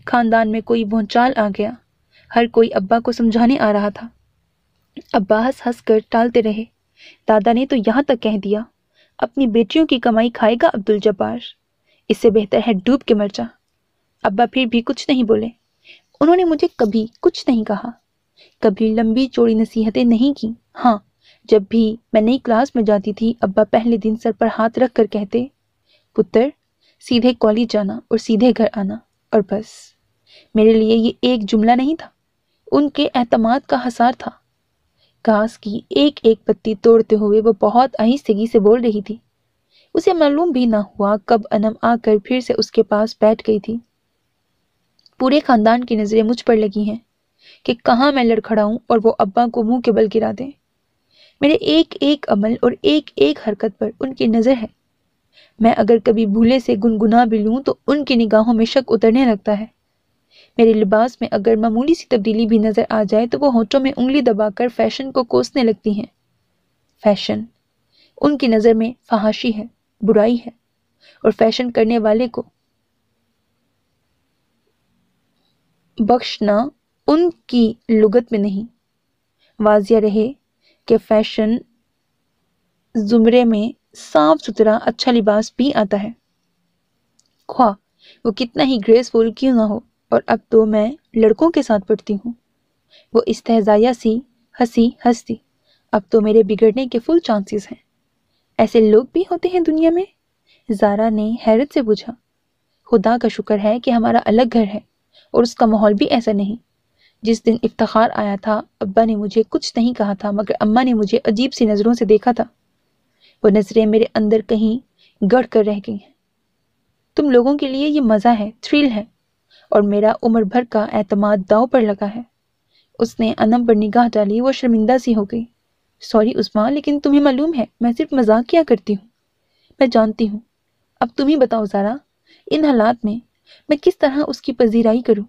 S1: खानदान में कोई भोचाल आ गया हर कोई अब्बा को समझाने आ रहा था अब्बा हंस हंस कर टालते रहे दादा ने तो यहाँ तक कह दिया अपनी बेटियों की कमाई खाएगा अब्दुल जब्बार इससे बेहतर है डूब के मर जा अब्बा फिर भी कुछ नहीं बोले उन्होंने मुझे कभी कुछ नहीं कहा कभी लंबी चौड़ी नसीहतें नहीं की हाँ जब भी मैं नई क्लास में जाती थी अब्बा पहले दिन सर पर हाथ रख कर कहते पुत्र सीधे कॉलेज जाना और सीधे घर आना और बस मेरे लिए ये एक जुमला नहीं था उनके अहतमाद का हसार था घास की एक एक पत्ती तोड़ते हुए वो बहुत आहिस्तगी से बोल रही थी उसे मालूम भी ना हुआ कब अनम आकर फिर से उसके पास बैठ गई थी पूरे खानदान की नज़रें मुझ पर लगी हैं कि कहाँ मैं लड़खड़ा हूं और वो अब्बा को मुंह के बल गिरा दें मेरे एक एक अमल और एक एक हरकत पर उनकी नज़र है मैं अगर कभी भूले से गुनगुना भी लूँ तो उनकी निगाहों में शक उतरने लगता है मेरे लिबास में अगर मामूली सी तब्दीली भी नज़र आ जाए तो वो होठों में उंगली दबाकर फैशन को कोसने लगती हैं फैशन उनकी नज़र में फहाशी है बुराई है और फैशन करने वाले को बख्शना उनकी लगत में नहीं वाजिया रहे कि फैशन ज़ुमरे में साफ सुथरा अच्छा लिबास भी आता है ख्वा वो कितना ही ग्रेसफुल क्यों ना हो और अब तो मैं लड़कों के साथ पढ़ती हूँ वो तहजाया सी हंसी हंसती अब तो मेरे बिगड़ने के फुल चांसेस हैं ऐसे लोग भी होते हैं दुनिया में जारा ने हैरत से पूछा खुदा का शुक्र है कि हमारा अलग घर है और उसका माहौल भी ऐसा नहीं जिस दिन इफ्तार आया था अब्बा ने मुझे कुछ नहीं कहा था मगर अम्मा ने मुझे अजीब सी नज़रों से देखा था वो नज़रें मेरे अंदर कहीं गढ़ कर रह गई हैं तुम लोगों के लिए ये मज़ा है थ्रिल है और मेरा उम्र भर का एतमाद दाव पर लगा है उसने अनम पर निगाह डाली वो शर्मिंदा सी हो गई सॉरी उस्मा लेकिन तुम्हें मालूम है मैं सिर्फ मजाक किया करती हूँ मैं जानती हूँ अब तुम ही बताओ जारा इन हालात में मैं किस तरह उसकी पजीराई करूँ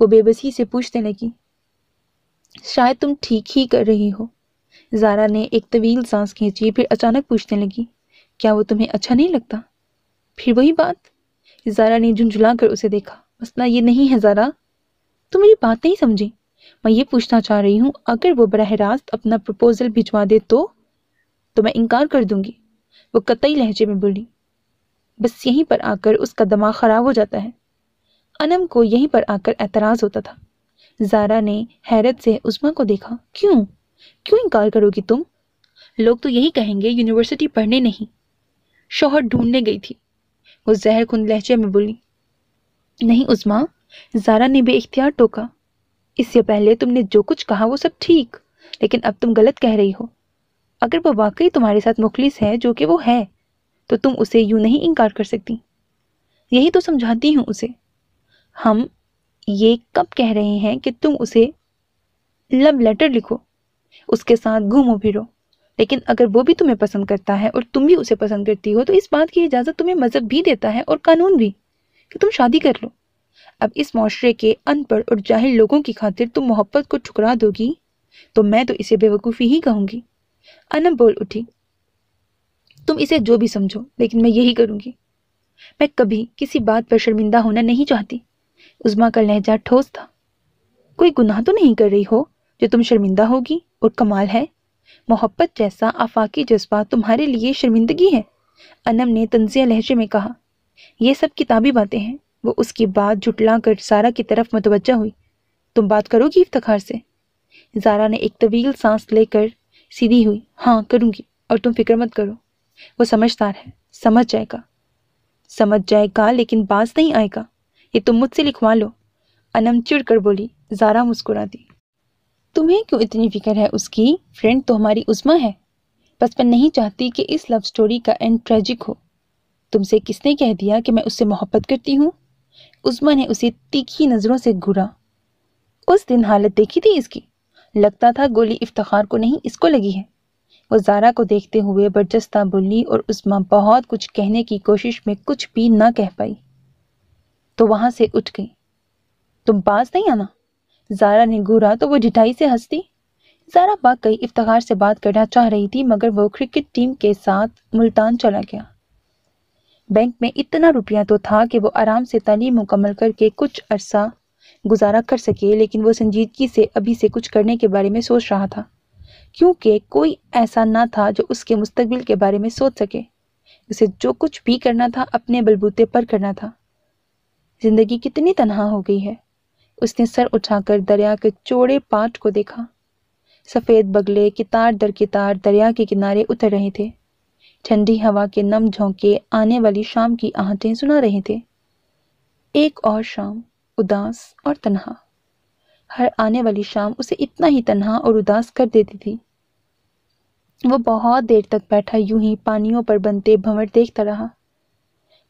S1: वो बेबसी से पूछने लगी शायद तुम ठीक ही कर रही हो जारा ने एक तवील सांस खींची फिर अचानक पूछने लगी क्या वो तुम्हें अच्छा नहीं लगता फिर वही बात जारा ने झुंझुला कर उसे देखा मसला ये नहीं है ज़रा तुम मेरी बात नहीं समझी मैं ये पूछना चाह रही हूँ अगर वो बरह रास्त अपना प्रपोज़ल भिजवा दे तो तो मैं इनकार कर दूंगी वो कतई लहजे में बोली बस यहीं पर आकर उसका दिमाग ख़राब हो जाता है अनम को यहीं पर आकर एतराज़ होता था जारा ने हैरत से उस्मा को देखा क्यों क्यों इनकार करोगी तुम लोग तो यही कहेंगे यूनिवर्सिटी पढ़ने नहीं शोहर ढूंढने गई थी वो जहर खुंद लहजे में बोली नहीं उजमा जारा ने बेख्तियार टोका इससे पहले तुमने जो कुछ कहा वो सब ठीक लेकिन अब तुम गलत कह रही हो अगर वह वाकई तुम्हारे साथ मुखलिस है जो कि वो है तो तुम उसे यूं नहीं इनकार कर सकती यही तो समझाती हूँ उसे हम ये कब कह रहे हैं कि तुम उसे लव लेटर लिखो उसके साथ घूमो फिरो लेकिन अगर वो भी तुम्हें पसंद करता है और तुम भी उसे पसंद करती हो तो इस बात की इजाज़त तुम्हें मज़हब भी देता है और कानून भी कि तुम शादी कर लो अब इस माशरे के अनपढ़ और जाहिर लोगों की खातिर तुम मोहब्बत को ठुकरा दोगी तो मैं तो इसे बेवकूफ़ी ही कहूँगी अनम बोल उठी तुम इसे जो भी समझो लेकिन मैं यही करूँगी मैं कभी किसी बात पर शर्मिंदा होना नहीं चाहती उजमा का लहजा ठोस था कोई गुनाह तो नहीं कर रही हो जो तुम शर्मिंदा होगी और कमाल है मोहब्बत जैसा आफाकी जज्बा तुम्हारे लिए शर्मिंदगी है अनम ने तंजिया लहजे में कहा ये सब किताबी बातें हैं वो उसकी बात जुटला कर सारा की तरफ मतवजा हुई तुम बात करोगी इफ्तार से जारा ने एक तवील सांस लेकर सीधी हुई हाँ करूँगी और तुम फिक्र मत करो वो समझदार है समझ जाएगा समझ जाएगा लेकिन बाज नहीं आएगा ये तुम मुझसे लिखवा लो अनम चिड़ कर बोली जारा मुस्कुरा दी तुम्हें क्यों इतनी फिक्र है उसकी फ्रेंड तो हमारी उस्मा है बस मैं नहीं चाहती कि इस लव स्टोरी का एंड ट्रेजिक हो तुमसे किसने कह दिया कि मैं उससे मोहब्बत करती हूँ उस्मा ने उसे तीखी नज़रों से घूरा उस दिन हालत देखी थी इसकी लगता था गोली इफ्तार को नहीं इसको लगी है वो जारा को देखते हुए बर्जस्ता बोली और उस्मा बहुत कुछ कहने की कोशिश में कुछ भी ना कह पाई तो वहाँ से उठ गई तुम पास नहीं आना जारा ने घूरा तो वो जिठाई से हंसती जारा बाकई इफ्तार से बात करना चाह रही थी मगर वो क्रिकेट टीम के साथ मुल्तान चला गया बैंक में इतना रुपया तो था कि वो आराम से तालीम मुकम्मल करके कुछ अरसा गुजारा कर सके लेकिन वो संजीदगी से अभी से कुछ करने के बारे में सोच रहा था क्योंकि कोई ऐसा ना था जो उसके मुस्तबिल के बारे में सोच सके उसे जो कुछ भी करना था अपने बलबूते पर करना था जिंदगी कितनी तनहा हो गई है उसने सर उठाकर दरिया के चौड़े पाट को देखा सफ़ेद बगले कितार दर कितार दरिया के किनारे उतर रहे थे ठंडी हवा के नम झोंके आने वाली शाम की आहटें सुना रहे थे एक और शाम उदास और तनहा हर आने वाली शाम उसे इतना ही तनहा और उदास कर देती थी वो बहुत देर तक बैठा यूं ही पानियों पर बनते भंवर देखता रहा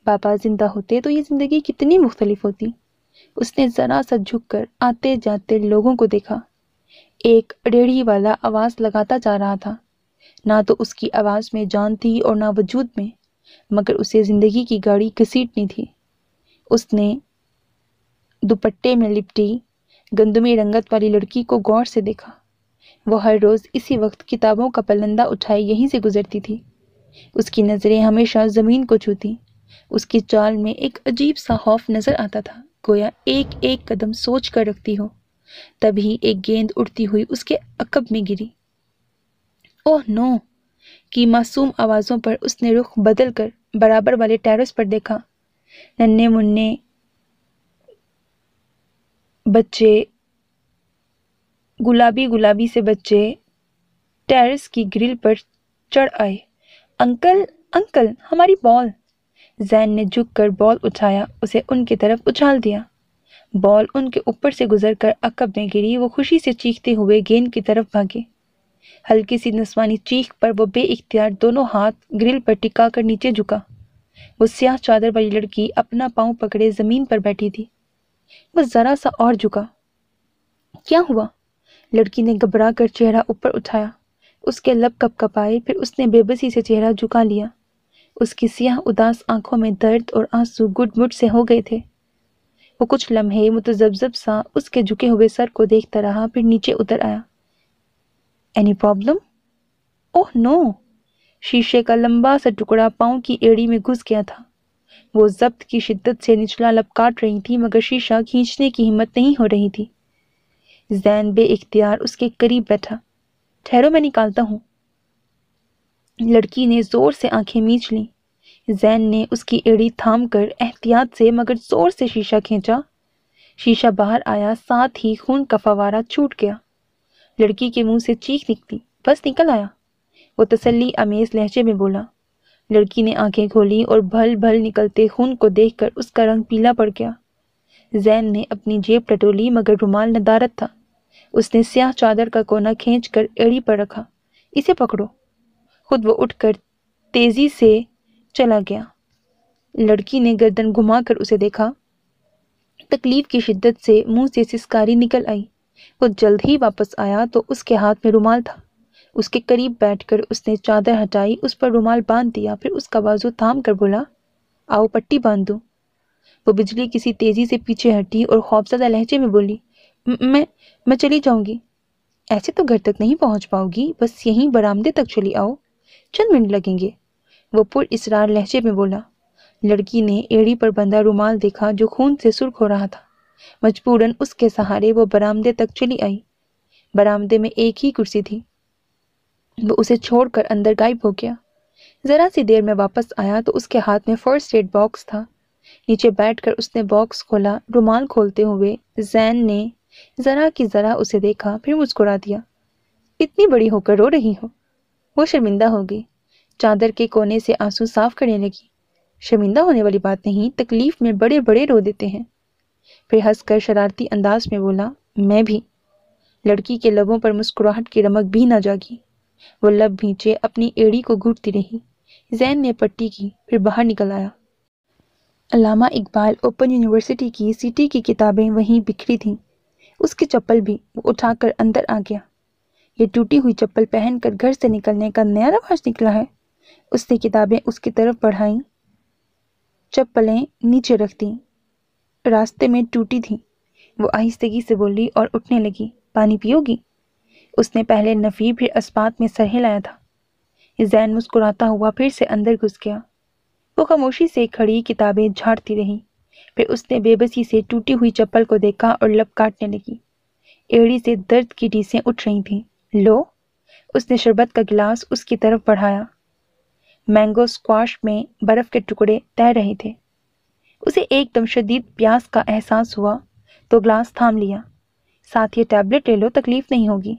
S1: बाबा जिंदा होते तो ये जिंदगी कितनी मुख्तलिफ होती उसने ज़रा सा झुककर आते जाते लोगों को देखा एक रेड़ी वाला आवाज़ लगाता जा रहा था ना तो उसकी आवाज़ में जान थी और ना वजूद में मगर उसे ज़िंदगी की गाड़ी घसीटनी थी उसने दुपट्टे में लिपटी गंदमी रंगत वाली लड़की को गौर से देखा वह हर रोज़ इसी वक्त किताबों का पलंदा उठाए यहीं से गुजरती थी उसकी नज़रें हमेशा ज़मीन को छूती उसकी चाल में एक अजीब सा खौफ नज़र आता था गोया एक एक कदम सोच कर रखती हो तभी एक गेंद उड़ती हुई उसके अकब में गिरी ओह नो की मासूम आवाज़ों पर उसने रुख बदल कर बराबर वाले टेरस पर देखा नन्हे मुन्ने बच्चे गुलाबी गुलाबी से बच्चे टेरस की ग्रिल पर चढ़ आए अंकल अंकल हमारी बॉल जैन ने झुक कर बॉल उठाया उसे उनकी तरफ उछाल दिया बॉल उनके ऊपर से गुजरकर अकब में गिरी वो खुशी से चीखते हुए गेंद की तरफ भागे हल्की सी नस्वानी चीख पर वो इख्तियार दोनों हाथ ग्रिल पर टिका कर नीचे झुका वो सियाह चादर वाली लड़की अपना पाँव पकड़े ज़मीन पर बैठी थी वो ज़रा सा और झुका क्या हुआ लड़की ने घबरा कर चेहरा ऊपर उठाया उसके लब कप कपाए फिर उसने बेबसी से चेहरा झुका लिया उसकी सियाह उदास आंखों में दर्द और आंसू गुटमुट से हो गए थे वो कुछ लम्हे मुतजबजब सा उसके झुके हुए सर को देखता रहा फिर नीचे उतर आया एनी प्रॉब्लम ओह नो शीशे का लंबा सा टुकड़ा पाँव की एड़ी में घुस गया था वो जब्त की शिद्दत से निचला लब काट रही थी मगर शीशा खींचने की हिम्मत नहीं हो रही थी जैन बे इख्तियार उसके करीब बैठा ठहरो मैं निकालता हूँ लड़की ने जोर से आंखें मींच ली जैन ने उसकी एड़ी थाम कर एहतियात से मगर जोर से शीशा खींचा शीशा बाहर आया साथ ही खून का फवारा छूट गया लड़की के मुंह से चीख निकली बस निकल आया वो तसल्ली आमेज लहजे में बोला लड़की ने आंखें खोली और भल भल निकलते खून को देखकर उसका रंग पीला पड़ गया जैन ने अपनी जेब टटोली मगर रुमाल नदारत था उसने स्याह चादर का कोना खींच कर एड़ी पर रखा इसे पकड़ो खुद वो उठकर तेजी से चला गया लड़की ने गर्दन घुमाकर उसे देखा तकलीफ की शिद्दत से मुंह से सिस्कारी निकल आई वो जल्द ही वापस आया तो उसके हाथ में रुमाल था उसके करीब बैठकर उसने चादर हटाई उस पर रुमाल बांध दिया फिर उसका बाजू थाम कर बोला आओ पट्टी बांध दूँ वो बिजली किसी तेज़ी से पीछे हटी और खौफजदा लहजे में बोली मैं मैं चली जाऊंगी ऐसे तो घर तक नहीं पहुंच पाओगी बस यहीं बरामदे तक चली आओ चंद मिनट लगेंगे वो पुर इसरार लहजे में बोला लड़की ने एड़ी पर बंधा रुमाल देखा जो खून से सुर्ख हो रहा था मजबूरन उसके सहारे वो बरामदे तक चली आई बरामदे में एक ही कुर्सी थी वो उसे छोड़कर अंदर गायब हो गया ज़रा सी देर में वापस आया तो उसके हाथ में फर्स्ट एड बॉक्स था नीचे बैठकर उसने बॉक्स खोला रुमाल खोलते हुए जैन ने ज़रा की ज़रा उसे देखा फिर मुस्कुरा दिया इतनी बड़ी होकर रो रही हो वो शर्मिंदा हो गई चादर के कोने से आंसू साफ करने लगी शर्मिंदा होने वाली बात नहीं तकलीफ में बड़े बड़े रो देते हैं फिर हंसकर शरारती अंदाज में बोला मैं भी लड़की के लबों पर मुस्कुराहट की रमक भी ना जागी वो लब भींचे अपनी एड़ी को घूटती रही जैन ने पट्टी की फिर बाहर निकल आया अलामा इकबाल ओपन यूनिवर्सिटी की सिटी की किताबें वहीं बिखरी थीं उसकी चप्पल भी वो उठाकर अंदर आ गया ये टूटी हुई चप्पल पहनकर घर से निकलने का नया रवाज निकला है उसने किताबें उसकी तरफ बढ़ाई चप्पलें नीचे रख दीं रास्ते में टूटी थी वो आहिस्तगी से बोली और उठने लगी पानी पियोगी उसने पहले नफ़ी फिर अस्पात में सर हिलाया था जैन मुस्कुराता हुआ फिर से अंदर घुस गया वो खामोशी से खड़ी किताबें झाड़ती रही फिर उसने बेबसी से टूटी हुई चप्पल को देखा और लप काटने लगी एड़ी से दर्द की डीसें उठ रही थीं लो उसने शरबत का गिलास उसकी तरफ बढ़ाया मैंगो स्क्वाश में बर्फ़ के टुकड़े तैर रहे थे उसे एकदम शदीद प्यास का एहसास हुआ तो ग्लास थाम लिया साथ ये टैबलेट ले लो तकलीफ़ नहीं होगी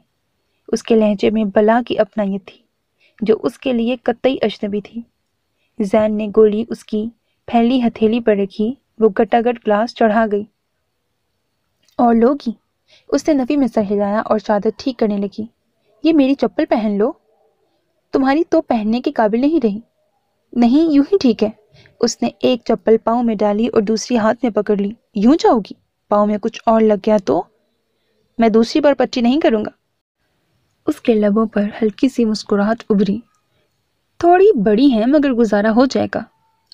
S1: उसके लहजे में बला की अपनाइत थी जो उसके लिए कतई अजनबी थी जैन ने गोली उसकी फैली हथेली पर रखी वो गटागट ग्लास चढ़ा गई और लोगी उसने नफ़ी में सर हिलाया और चादर ठीक करने लगी ये मेरी चप्पल पहन लो तुम्हारी तो पहनने के काबिल नहीं रही नहीं यूं ही ठीक है उसने एक चप्पल पाँव में डाली और दूसरी हाथ में पकड़ ली यूं जाओगी पाँव में कुछ और लग गया तो मैं दूसरी बार पट्टी नहीं करूँगा उसके लबों पर हल्की सी मुस्कुराहट उभरी थोड़ी बड़ी है मगर गुजारा हो जाएगा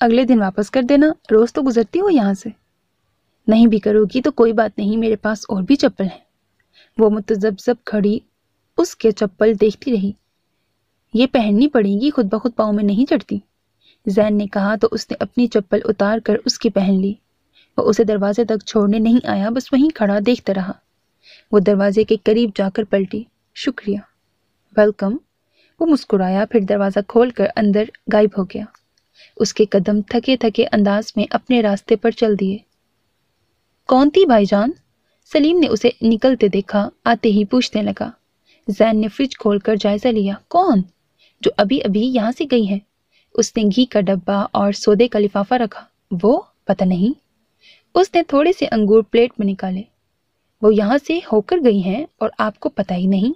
S1: अगले दिन वापस कर देना रोज़ तो गुजरती हो यहाँ से नहीं भी करोगी तो कोई बात नहीं मेरे पास और भी चप्पल हैं वो मुतजबजब खड़ी उसके चप्पल देखती रही ये पहननी पड़ेगी खुद ब खुद पाँव में नहीं चढ़ती जैन ने कहा तो उसने अपनी चप्पल उतार कर उसकी पहन ली वह उसे दरवाजे तक छोड़ने नहीं आया बस वहीं खड़ा देखता रहा वो दरवाजे के करीब जाकर पलटी शुक्रिया वेलकम वो मुस्कुराया फिर दरवाज़ा खोलकर अंदर गायब हो गया उसके कदम थके थके अंदाज में अपने रास्ते पर चल दिए कौन थी भाईजान सलीम ने उसे निकलते देखा आते ही पूछने लगा जैन ने फ्रिज खोलकर जायजा लिया कौन जो अभी अभी यहाँ से गई है उसने घी का डब्बा और सौदे का लिफाफा रखा वो पता नहीं उसने थोड़े से अंगूर प्लेट में निकाले वो यहाँ से होकर गई हैं और आपको पता ही नहीं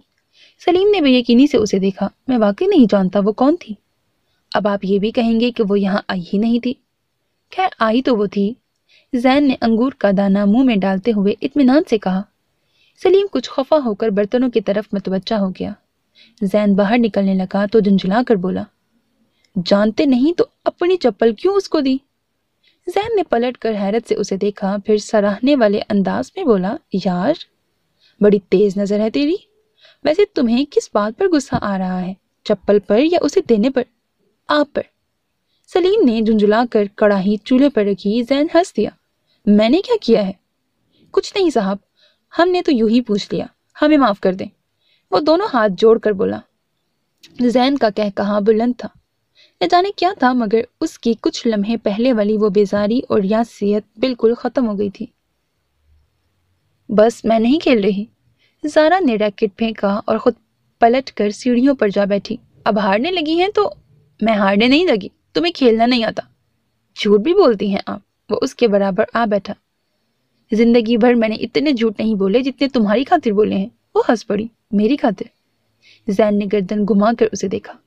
S1: सलीम ने बेयकीनी से उसे देखा मैं वाकई नहीं जानता वो कौन थी अब आप ये भी कहेंगे कि वो यहाँ आई ही नहीं थी खैर आई तो वो थी जैन ने अंगूर का दाना मुंह में डालते हुए इतमान से कहा सलीम कुछ खफा होकर बर्तनों की तरफ मतवजा हो गया जैन बाहर निकलने लगा तो झुंझुला कर बोला जानते नहीं तो अपनी चप्पल क्यों उसको दी जैन ने पलट कर हैरत से उसे देखा फिर सराहने वाले अंदाज में बोला यार बड़ी तेज नज़र है तेरी वैसे तुम्हें किस बात पर गुस्सा आ रहा है चप्पल पर या उसे देने पर आप पर सलीम ने झुंझुला कर कड़ाही चूल्हे पर रखी जैन हंस दिया मैंने क्या किया है कुछ नहीं साहब हमने तो यूं ही पूछ लिया हमें माफ़ कर दें वो दोनों हाथ जोड़कर बोला जैन का कह कहा बुलंद था न जाने क्या था मगर उसकी कुछ लम्हे पहले वाली वो बेजारी और यासियत बिल्कुल ख़त्म हो गई थी बस मैं नहीं खेल रही जारा ने रैकेट फेंका और ख़ुद पलट कर सीढ़ियों पर जा बैठी अब हारने लगी हैं तो मैं हारने नहीं लगी तुम्हें खेलना नहीं आता झूठ भी बोलती हैं आप वो उसके बराबर आ बैठा जिंदगी भर मैंने इतने झूठ नहीं बोले जितने तुम्हारी खातिर बोले हैं वो हंस पड़ी मेरी खातिर जैन ने गर्दन घुमाकर उसे देखा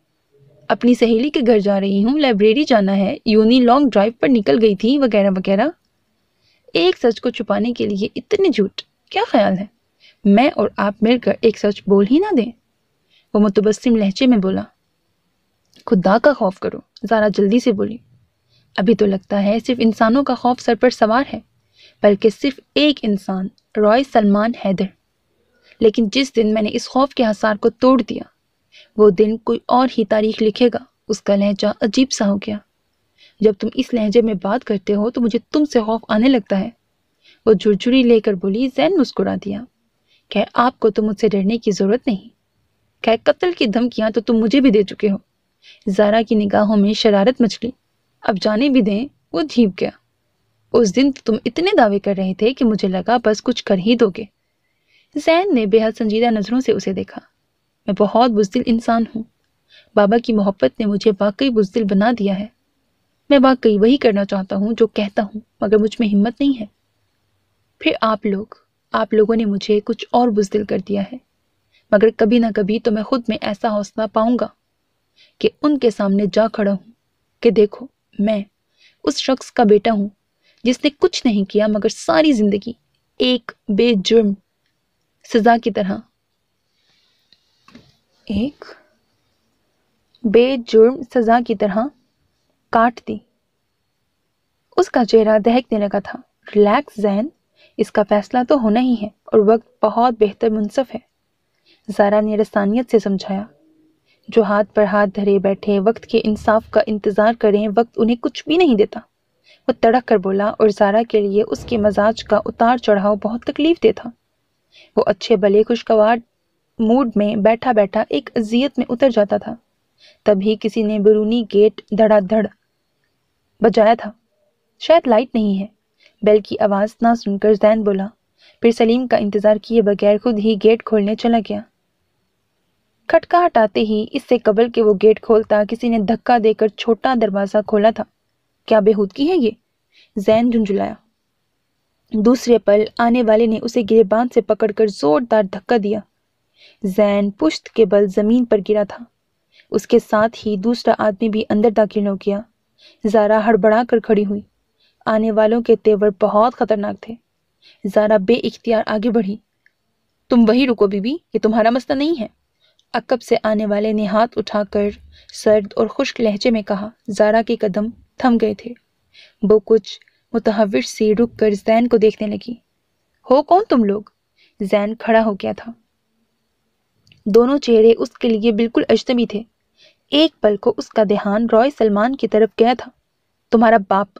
S1: अपनी सहेली के घर जा रही हूँ लाइब्रेरी जाना है योनी लॉन्ग ड्राइव पर निकल गई थी वगैरह वगैरह एक सच को छुपाने के लिए इतने झूठ क्या ख्याल है मैं और आप मिलकर एक सच बोल ही ना दें वो मुतबसम लहजे में बोला खुदा का खौफ करो ज़रा जल्दी से बोली अभी तो लगता है सिर्फ इंसानों का खौफ सर पर सवार है बल्कि सिर्फ एक इंसान रॉय सलमान हैदर लेकिन जिस दिन मैंने इस खौफ के हसार को तोड़ दिया वो दिन कोई और ही तारीख लिखेगा उसका लहजा अजीब सा हो गया जब तुम इस लहजे में बात करते हो तो मुझे तुमसे खौफ आने लगता है वो झुरझुरी लेकर बोली जैन मुस्कुरा दिया कह आपको तो मुझसे डरने की ज़रूरत नहीं कह कत्ल की धमकियां तो तुम मुझे भी दे चुके हो जारा की निगाहों में शरारत गई अब जाने भी दें वो झीप गया उस दिन तो तुम इतने दावे कर रहे थे कि मुझे लगा बस कुछ कर ही दोगे जैन ने बेहद संजीदा नज़रों से उसे देखा मैं बहुत बुजदिल इंसान हूँ बाबा की मोहब्बत ने मुझे वाकई बुजदिल बना दिया है मैं वाकई वही करना चाहता हूँ जो कहता हूँ मगर मुझ में हिम्मत नहीं है फिर आप लोग आप लोगों ने मुझे कुछ और बुजदिल कर दिया है मगर कभी ना कभी तो मैं खुद में ऐसा हौसला पाऊंगा कि उनके सामने जा खड़ा हूँ कि देखो मैं उस शख्स का बेटा हूँ जिसने कुछ नहीं किया मगर सारी जिंदगी एक बेजुर्म सजा की तरह एक बेजुर्म सजा की तरह काट दी उसका चेहरा दहकने लगा था रिलैक्स जैन इसका फैसला तो होना ही है और वक्त बहुत बेहतर मुनसफ है जारा ने रसानियत से समझाया जो हाथ पर हाथ धरे बैठे वक्त के इंसाफ का इंतज़ार करें वक्त उन्हें कुछ भी नहीं देता वो तड़क कर बोला और जारा के लिए उसके मजाज का उतार चढ़ाव बहुत तकलीफ देता वो अच्छे भले खुशगवार मूड में बैठा बैठा एक अजियत में उतर जाता था तभी किसी ने बरूनी गेट धड़ाधड़ बजाया था शायद लाइट नहीं है बेल की आवाज़ ना सुनकर जैन बोला फिर सलीम का इंतज़ार किए बगैर खुद ही गेट खोलने चला गया खटका हटाते ही इससे कबल के वो गेट खोलता किसी ने धक्का देकर छोटा दरवाज़ा खोला था क्या बेहूदगी है ये जैन झुंझुलाया दूसरे पल आने वाले ने उसे गिरेबान से पकड़कर जोरदार धक्का दिया जैन पुश्त के बल जमीन पर गिरा था उसके साथ ही दूसरा आदमी भी अंदर दाखिल हो गया जारा हड़बड़ा कर खड़ी हुई आने वालों के तेवर बहुत खतरनाक थे जारा इख्तियार आगे बढ़ी तुम वही रुको बीबी ये तुम्हारा मसला नहीं है अकब से आने वाले ने हाथ उठाकर सर्द और खुश्क लहजे में कहा जारा के कदम थम गए थे वो कुछ मुतहविर से रुक कर जैन को देखने लगी हो कौन तुम लोग जैन खड़ा हो गया था दोनों चेहरे उसके लिए बिल्कुल अजनबी थे एक पल को उसका ध्यान रॉय सलमान की तरफ गया था तुम्हारा बाप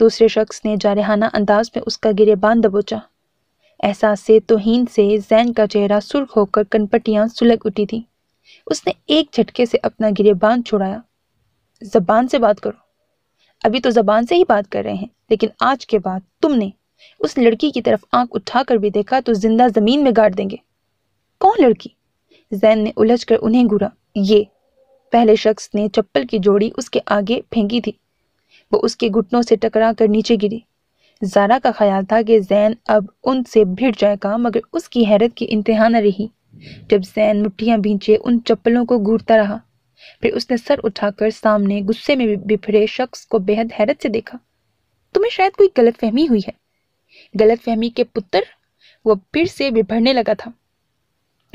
S1: दूसरे शख्स ने जारहाना अंदाज में उसका गिरेबान दबोचा एहसास से तोहन से जैन का चेहरा सुर्ख होकर कनपटियाँ सुलग उठी थी उसने एक झटके से अपना गिरे बांध छुड़ाया जबान से बात करो अभी तो जबान से ही बात कर रहे हैं लेकिन आज के बाद तुमने उस लड़की की तरफ आंख उठाकर भी देखा तो जिंदा जमीन में गाड़ देंगे कौन लड़की जैन ने उलझ कर उन्हें घूरा ये पहले शख्स ने चप्पल की जोड़ी उसके आगे फेंकी थी वो उसके घुटनों से टकरा कर नीचे गिरी जारा का ख्याल था कि जैन अब उनसे भिड़ जाएगा मगर उसकी हैरत की इंतहा न रही जब जैन मुठ्ठियाँ भींचे उन चप्पलों को घूरता रहा फिर उसने सर उठाकर सामने गुस्से में बिफरे शख्स को बेहद हैरत से देखा तुम्हें शायद कोई गलतफहमी हुई है गलतफहमी के पुत्र वो फिर से बिफरने लगा था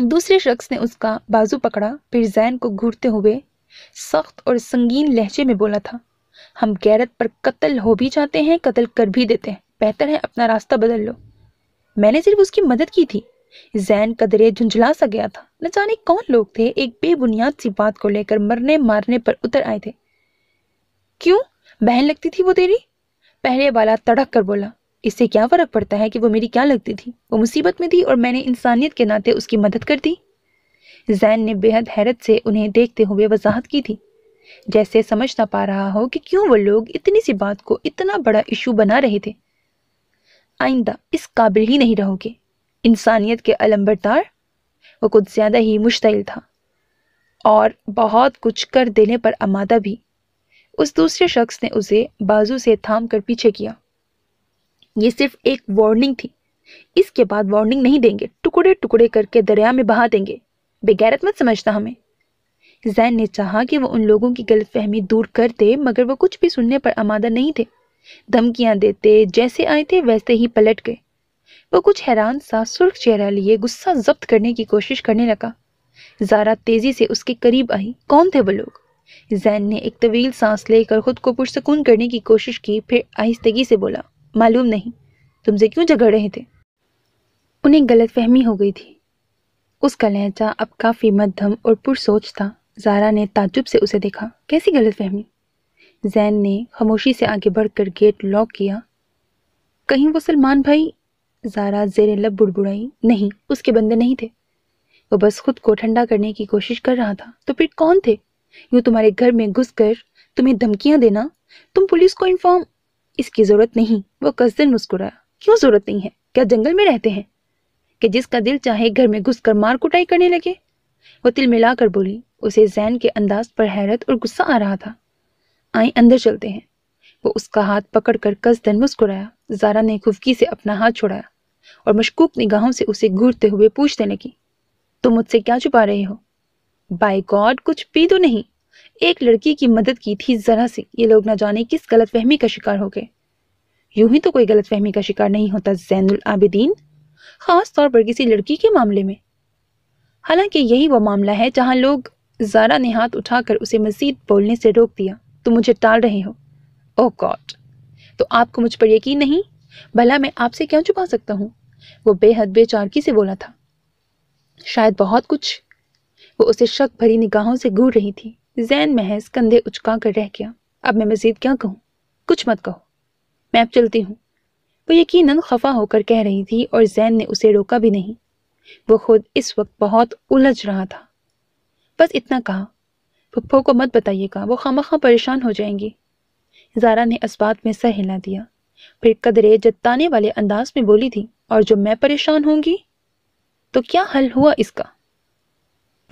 S1: दूसरे शख्स ने उसका बाजू पकड़ा फिर जैन को घूरते हुए सख्त और संगीन लहजे में बोला था हम गैरत पर कत्ल हो भी जाते हैं कत्ल कर भी देते हैं बेहतर है अपना रास्ता बदल लो मैंने सिर्फ उसकी मदद की थी जैन कदरे झुंझला सा गया था न जाने कौन लोग थे एक बेबुनियाद सी बात को लेकर मरने मारने पर उतर आए थे क्यों बहन लगती थी वो तेरी पहले वाला तड़क कर बोला इससे क्या फ़र्क पड़ता है कि वो मेरी क्या लगती थी वो मुसीबत में थी और मैंने इंसानियत के नाते उसकी मदद कर दी जैन ने बेहद हैरत से उन्हें देखते हुए वजाहत की थी जैसे समझ ना पा रहा हो कि क्यों वो लोग इतनी सी बात को इतना बड़ा इशू बना रहे थे आइंदा इस काबिल ही नहीं रहोगे इंसानियत के अलम्बरदार वो कुछ ज़्यादा ही मुश्तिल था और बहुत कुछ कर देने पर आमादा भी उस दूसरे शख्स ने उसे बाजू से थाम कर पीछे किया ये सिर्फ एक वार्निंग थी इसके बाद वार्निंग नहीं देंगे टुकड़े टुकड़े करके दरिया में बहा देंगे बेगैरत मत समझता हमें जैन ने चाहा कि वह उन लोगों की गलतफहमी दूर कर दे मगर वह कुछ भी सुनने पर आमादा नहीं थे धमकियां देते जैसे आए थे वैसे ही पलट गए वह कुछ हैरान सा सुर्ख चेहरा लिए गुस्सा जब्त करने की कोशिश करने लगा जारा तेजी से उसके करीब आई कौन थे वो लोग जैन ने एक तवील सांस लेकर खुद को पुरसकून करने की कोशिश की फिर आहिस्तगी से बोला मालूम नहीं तुमसे क्यों झगड़ रहे थे उन्हें गलतफहमी हो गई थी उसका लहजा अब काफ़ी मध्यम और पुरसोच था जारा ने ताजुब से उसे देखा कैसी गलतफहमी जैन ने खामोशी से आगे बढ़कर गेट लॉक किया कहीं वो सलमान भाई जारा जेर लब बुड़बुड़ाई नहीं उसके बंदे नहीं थे वो बस खुद को ठंडा करने की कोशिश कर रहा था तो फिर कौन थे यूँ तुम्हारे घर में घुस कर तुम्हें धमकियां देना तुम पुलिस को इन्फॉर्म इसकी जरूरत नहीं वो दिन मुस्कुराया क्यों जरूरत नहीं है क्या जंगल में रहते हैं कि जिसका दिल चाहे घर में घुसकर मार कुटाई करने लगे वो तिल मिलाकर बोली उसे जैन के अंदाज पर हैरत और गुस्सा आ रहा था आए अंदर चलते हैं वो उसका हाथ पकड़कर कसदन मुस्कुराया जारा ने खुफकी से अपना हाथ छुड़ाया और मशकूक निगाहों से उसे घूरते हुए पूछने लगी तुम मुझसे क्या छुपा रहे हो बाई गॉड कुछ पी तो नहीं एक लड़की की मदद की थी जरा सी ये लोग ना जाने किस गलत फहमी का शिकार हो गए यूं ही तो कोई गलतफहमी का शिकार नहीं होता जैनुल आबिदीन खास तौर पर किसी लड़की के मामले में हालांकि यही वो मामला है जहां लोग जारा ने हाथ उठाकर उसे मजीद बोलने से रोक दिया तुम मुझे टाल रहे हो ओ गॉड तो आपको मुझ पर यकीन नहीं भला मैं आपसे क्यों छुपा सकता हूँ वो बेहद बेचारकी से बोला था शायद बहुत कुछ वो उसे शक भरी निगाहों से घूर रही थी जैन महज कंधे उचका कर रह गया अब मैं मजीद क्या कहूँ कुछ मत कहो मैं अब चलती हूँ वो यकीनन खफा होकर कह रही थी और जैन ने उसे रोका भी नहीं वो खुद इस वक्त बहुत उलझ रहा था बस इतना कहा पप्पो को मत बताइएगा वो खामखा परेशान हो जाएंगी जारा ने इस बात में सर हिला दिया फिर कदरे जताने वाले अंदाज में बोली थी और जो मैं परेशान होंगी तो क्या हल हुआ इसका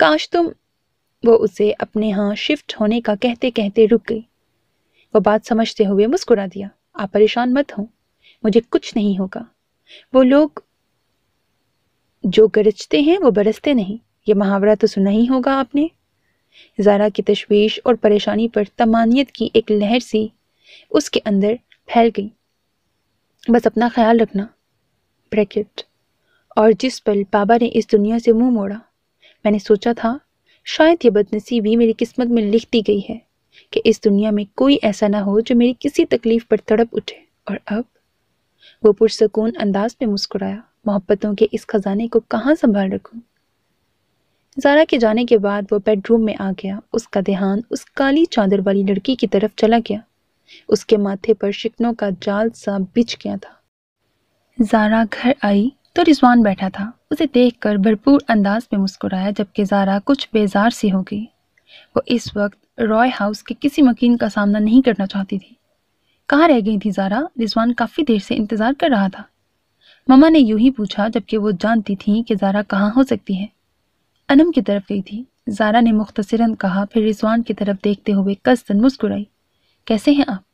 S1: काश तुम वो उसे अपने यहाँ शिफ्ट होने का कहते कहते रुक गई वो बात समझते हुए मुस्कुरा दिया आप परेशान मत हो मुझे कुछ नहीं होगा वो लोग जो गरजते हैं वो बरसते नहीं ये मुहावरा तो सुना ही होगा आपने जारा की तशवीश और परेशानी पर तमानियत की एक लहर सी उसके अंदर फैल गई बस अपना ख्याल रखना ब्रैकेट और जिस पल बाबा ने इस दुनिया से मुंह मोड़ा मैंने सोचा था शायद ये बदनसीबी मेरी किस्मत में लिख दी गई है कि इस दुनिया में कोई ऐसा ना हो जो मेरी किसी तकलीफ पर तड़प उठे और अब वो पुरसकून अंदाज में मुस्कुराया मोहब्बतों के इस खजाने को कहाँ संभाल रखूं जारा के जाने के बाद वो बेडरूम में आ गया उसका ध्यान उस काली चादर वाली लड़की की तरफ चला गया उसके माथे पर शिकनों का जाल सा बिछ गया था जारा घर आई तो रिजवान बैठा था उसे देखकर भरपूर अंदाज में मुस्कुराया जबकि जारा कुछ बेजार सी हो गई वो इस वक्त रॉय हाउस के किसी मकीन का सामना नहीं करना चाहती थी कहाँ रह गई थी जारा रिजवान काफ़ी देर से इंतज़ार कर रहा था ममा ने यूं ही पूछा जबकि वो जानती थी कि जारा कहाँ हो सकती है अनम की तरफ गई थी जारा ने मुख्तसरन कहा फिर रिजवान की तरफ देखते हुए कसदन मुस्कुराई कैसे हैं आप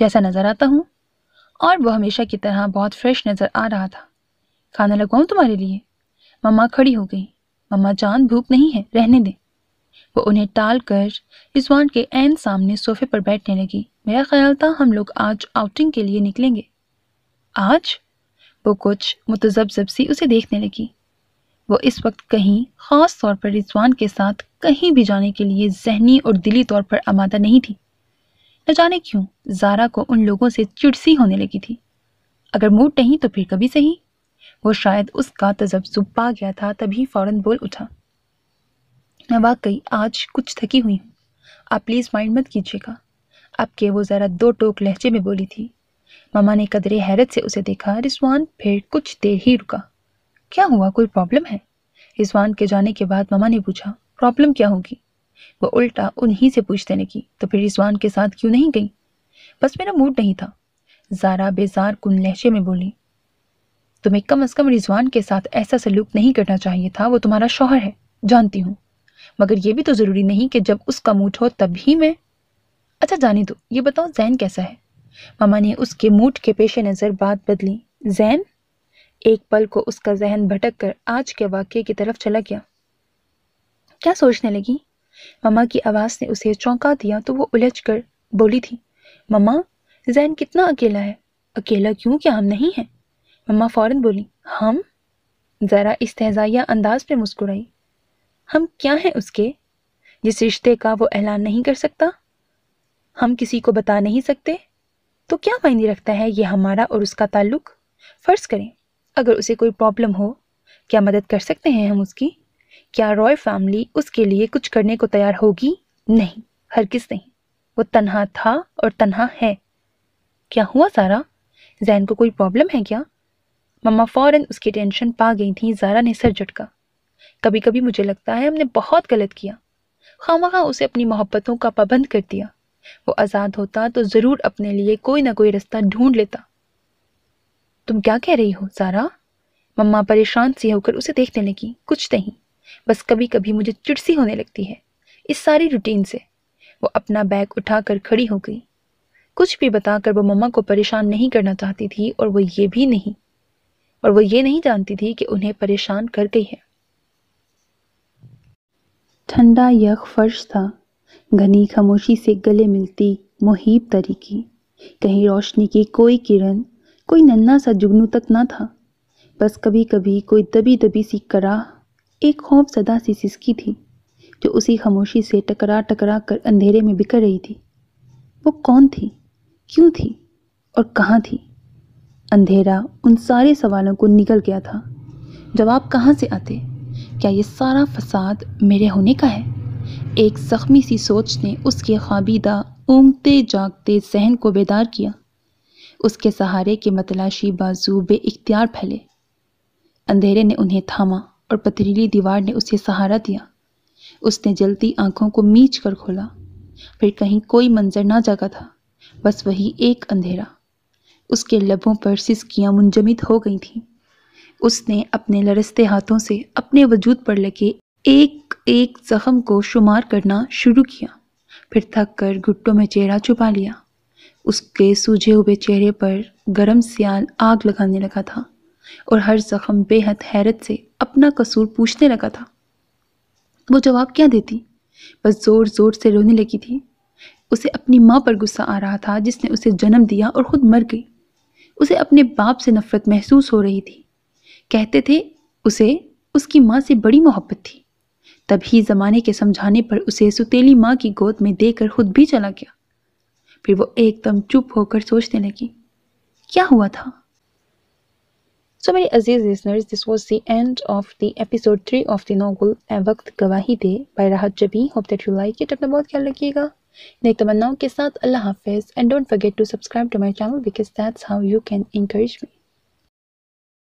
S1: जैसा नज़र आता हूँ और वह हमेशा की तरह बहुत फ्रेश नज़र आ रहा था खाना लगवाऊं तुम्हारे लिए मम्मा खड़ी हो गई मम्मा जान भूख नहीं है रहने दें वो उन्हें टाल कर रिजवान के एन सामने सोफे पर बैठने लगी मेरा ख्याल था हम लोग आज आउटिंग के लिए निकलेंगे आज वो कुछ मुतजबजब सी उसे देखने लगी वो इस वक्त कहीं ख़ास तौर पर रिजवान के साथ कहीं भी जाने के लिए जहनी और दिली तौर पर आमादा नहीं थी न जाने क्यों जारा को उन लोगों से चिड़सी होने लगी थी अगर मूड नहीं तो फिर कभी सही वो शायद उसका तजब्जुब पा गया था तभी फ़ौरन बोल उठा मैं वाकई आज कुछ थकी हुई हूँ आप प्लीज़ माइंड मत कीजिएगा आपके वो ज़रा दो टोक लहजे में बोली थी मामा ने कदरे हैरत से उसे देखा रिजवान फिर कुछ देर ही रुका क्या हुआ कोई प्रॉब्लम है रिजवान के जाने के बाद मामा ने पूछा प्रॉब्लम क्या होगी वो उल्टा उन्हीं से पूछते की तो फिर रिजवान के साथ क्यों नहीं गई बस मेरा मूड नहीं था ज़ारा बेजार कुन लहजे में बोली तुम्हें कम अज कम रिजवान के साथ ऐसा सलूक नहीं करना चाहिए था वो तुम्हारा शौहर है जानती हूँ मगर ये भी तो ज़रूरी नहीं कि जब उसका मूड हो तब ही मैं अच्छा जाने दो ये बताओ जैन कैसा है मामा ने उसके मूड के पेश नज़र बात बदली जैन एक पल को उसका जहन भटक कर आज के वाक्य की तरफ चला गया क्या सोचने लगी ममा की आवाज़ ने उसे चौंका दिया तो वो उलझ कर बोली थी ममा जैन कितना अकेला है अकेला क्यों क्या हम नहीं हैं मम्मा फ़ौरन बोली हम ज़रा इस्तजाया अंदाज पे मुस्कुराई हम क्या हैं उसके जिस रिश्ते का वो ऐलान नहीं कर सकता हम किसी को बता नहीं सकते तो क्या मायने रखता है ये हमारा और उसका ताल्लुक फ़र्ज़ करें अगर उसे कोई प्रॉब्लम हो क्या मदद कर सकते हैं हम उसकी क्या रॉय फैमिली उसके लिए कुछ करने को तैयार होगी नहीं हर किस नहीं वो तनहा था और तन्हा है क्या हुआ सारा जैन को कोई प्रॉब्लम है क्या मम्मा फ़ौरन उसकी टेंशन पा गई थी जारा ने सर झटका कभी कभी मुझे लगता है हमने बहुत गलत किया खामखा खां उसे अपनी मोहब्बतों का पाबंद कर दिया वो आज़ाद होता तो ज़रूर अपने लिए कोई ना कोई रास्ता ढूंढ लेता तुम क्या कह रही हो जारा मम्मा परेशान सी होकर उसे देखने लगी कुछ नहीं बस कभी कभी मुझे चिड़सी होने लगती है इस सारी रूटीन से वो अपना बैग उठाकर खड़ी हो गई कुछ भी बताकर वो मम्मा को परेशान नहीं करना चाहती थी और वो ये भी नहीं और वो ये नहीं जानती थी कि उन्हें परेशान कर गई है ठंडा यख फर्श था घनी खामोशी से गले मिलती मुहिब तरीकी कहीं रोशनी की कोई किरण कोई नन्ना सा जुगनू तक ना था बस कभी कभी कोई दबी दबी सी कराह एक खौफ सदा सी सिसकी थी जो उसी खामोशी से टकरा टकरा कर अंधेरे में बिखर रही थी वो कौन थी क्यों थी और कहाँ थी अंधेरा उन सारे सवालों को निकल गया था जवाब कहाँ से आते क्या ये सारा फसाद मेरे होने का है एक ज़ख्मी सी सोच ने उसके खाबीदा ऊँगते जागते जहन को बेदार किया उसके सहारे के मतलाशी बाजू बे इख्तियार फैले अंधेरे ने उन्हें थामा और पथरीली दीवार ने उसे सहारा दिया उसने जलती आंखों को मीच कर खोला फिर कहीं कोई मंजर ना जागा था बस वही एक अंधेरा उसके लबों पर सिसकियाँ मुंजमिद हो गई थीं उसने अपने लरसते हाथों से अपने वजूद पर लगे एक एक ज़ख़म को शुमार करना शुरू किया फिर थक कर घुट्टों में चेहरा छुपा लिया उसके सूझे हुए चेहरे पर गरम सियाल आग लगाने लगा था और हर ज़ख़म बेहद हैरत से अपना कसूर पूछने लगा था वो जवाब क्या देती बस ज़ोर ज़ोर से रोने लगी थी उसे अपनी माँ पर गुस्सा आ रहा था जिसने उसे जन्म दिया और ख़ुद मर गई उसे अपने बाप से नफरत महसूस हो रही थी कहते थे उसे उसकी माँ से बड़ी मोहब्बत थी तभी ज़माने के समझाने पर उसे सुतीली माँ की गोद में देकर खुद भी चला गया फिर वो एकदम चुप होकर सोचने लगी क्या हुआ था सो मेरे अजीज listeners this was the end of the episode three of the novel ए Waqt Gawahi De by Rahat Jabeen hope that you like it अपना बहुत ख्याल रखिएगा Like the now ke saath, Allah Hafiz and don't forget to subscribe to my channel because that's how you can encourage me.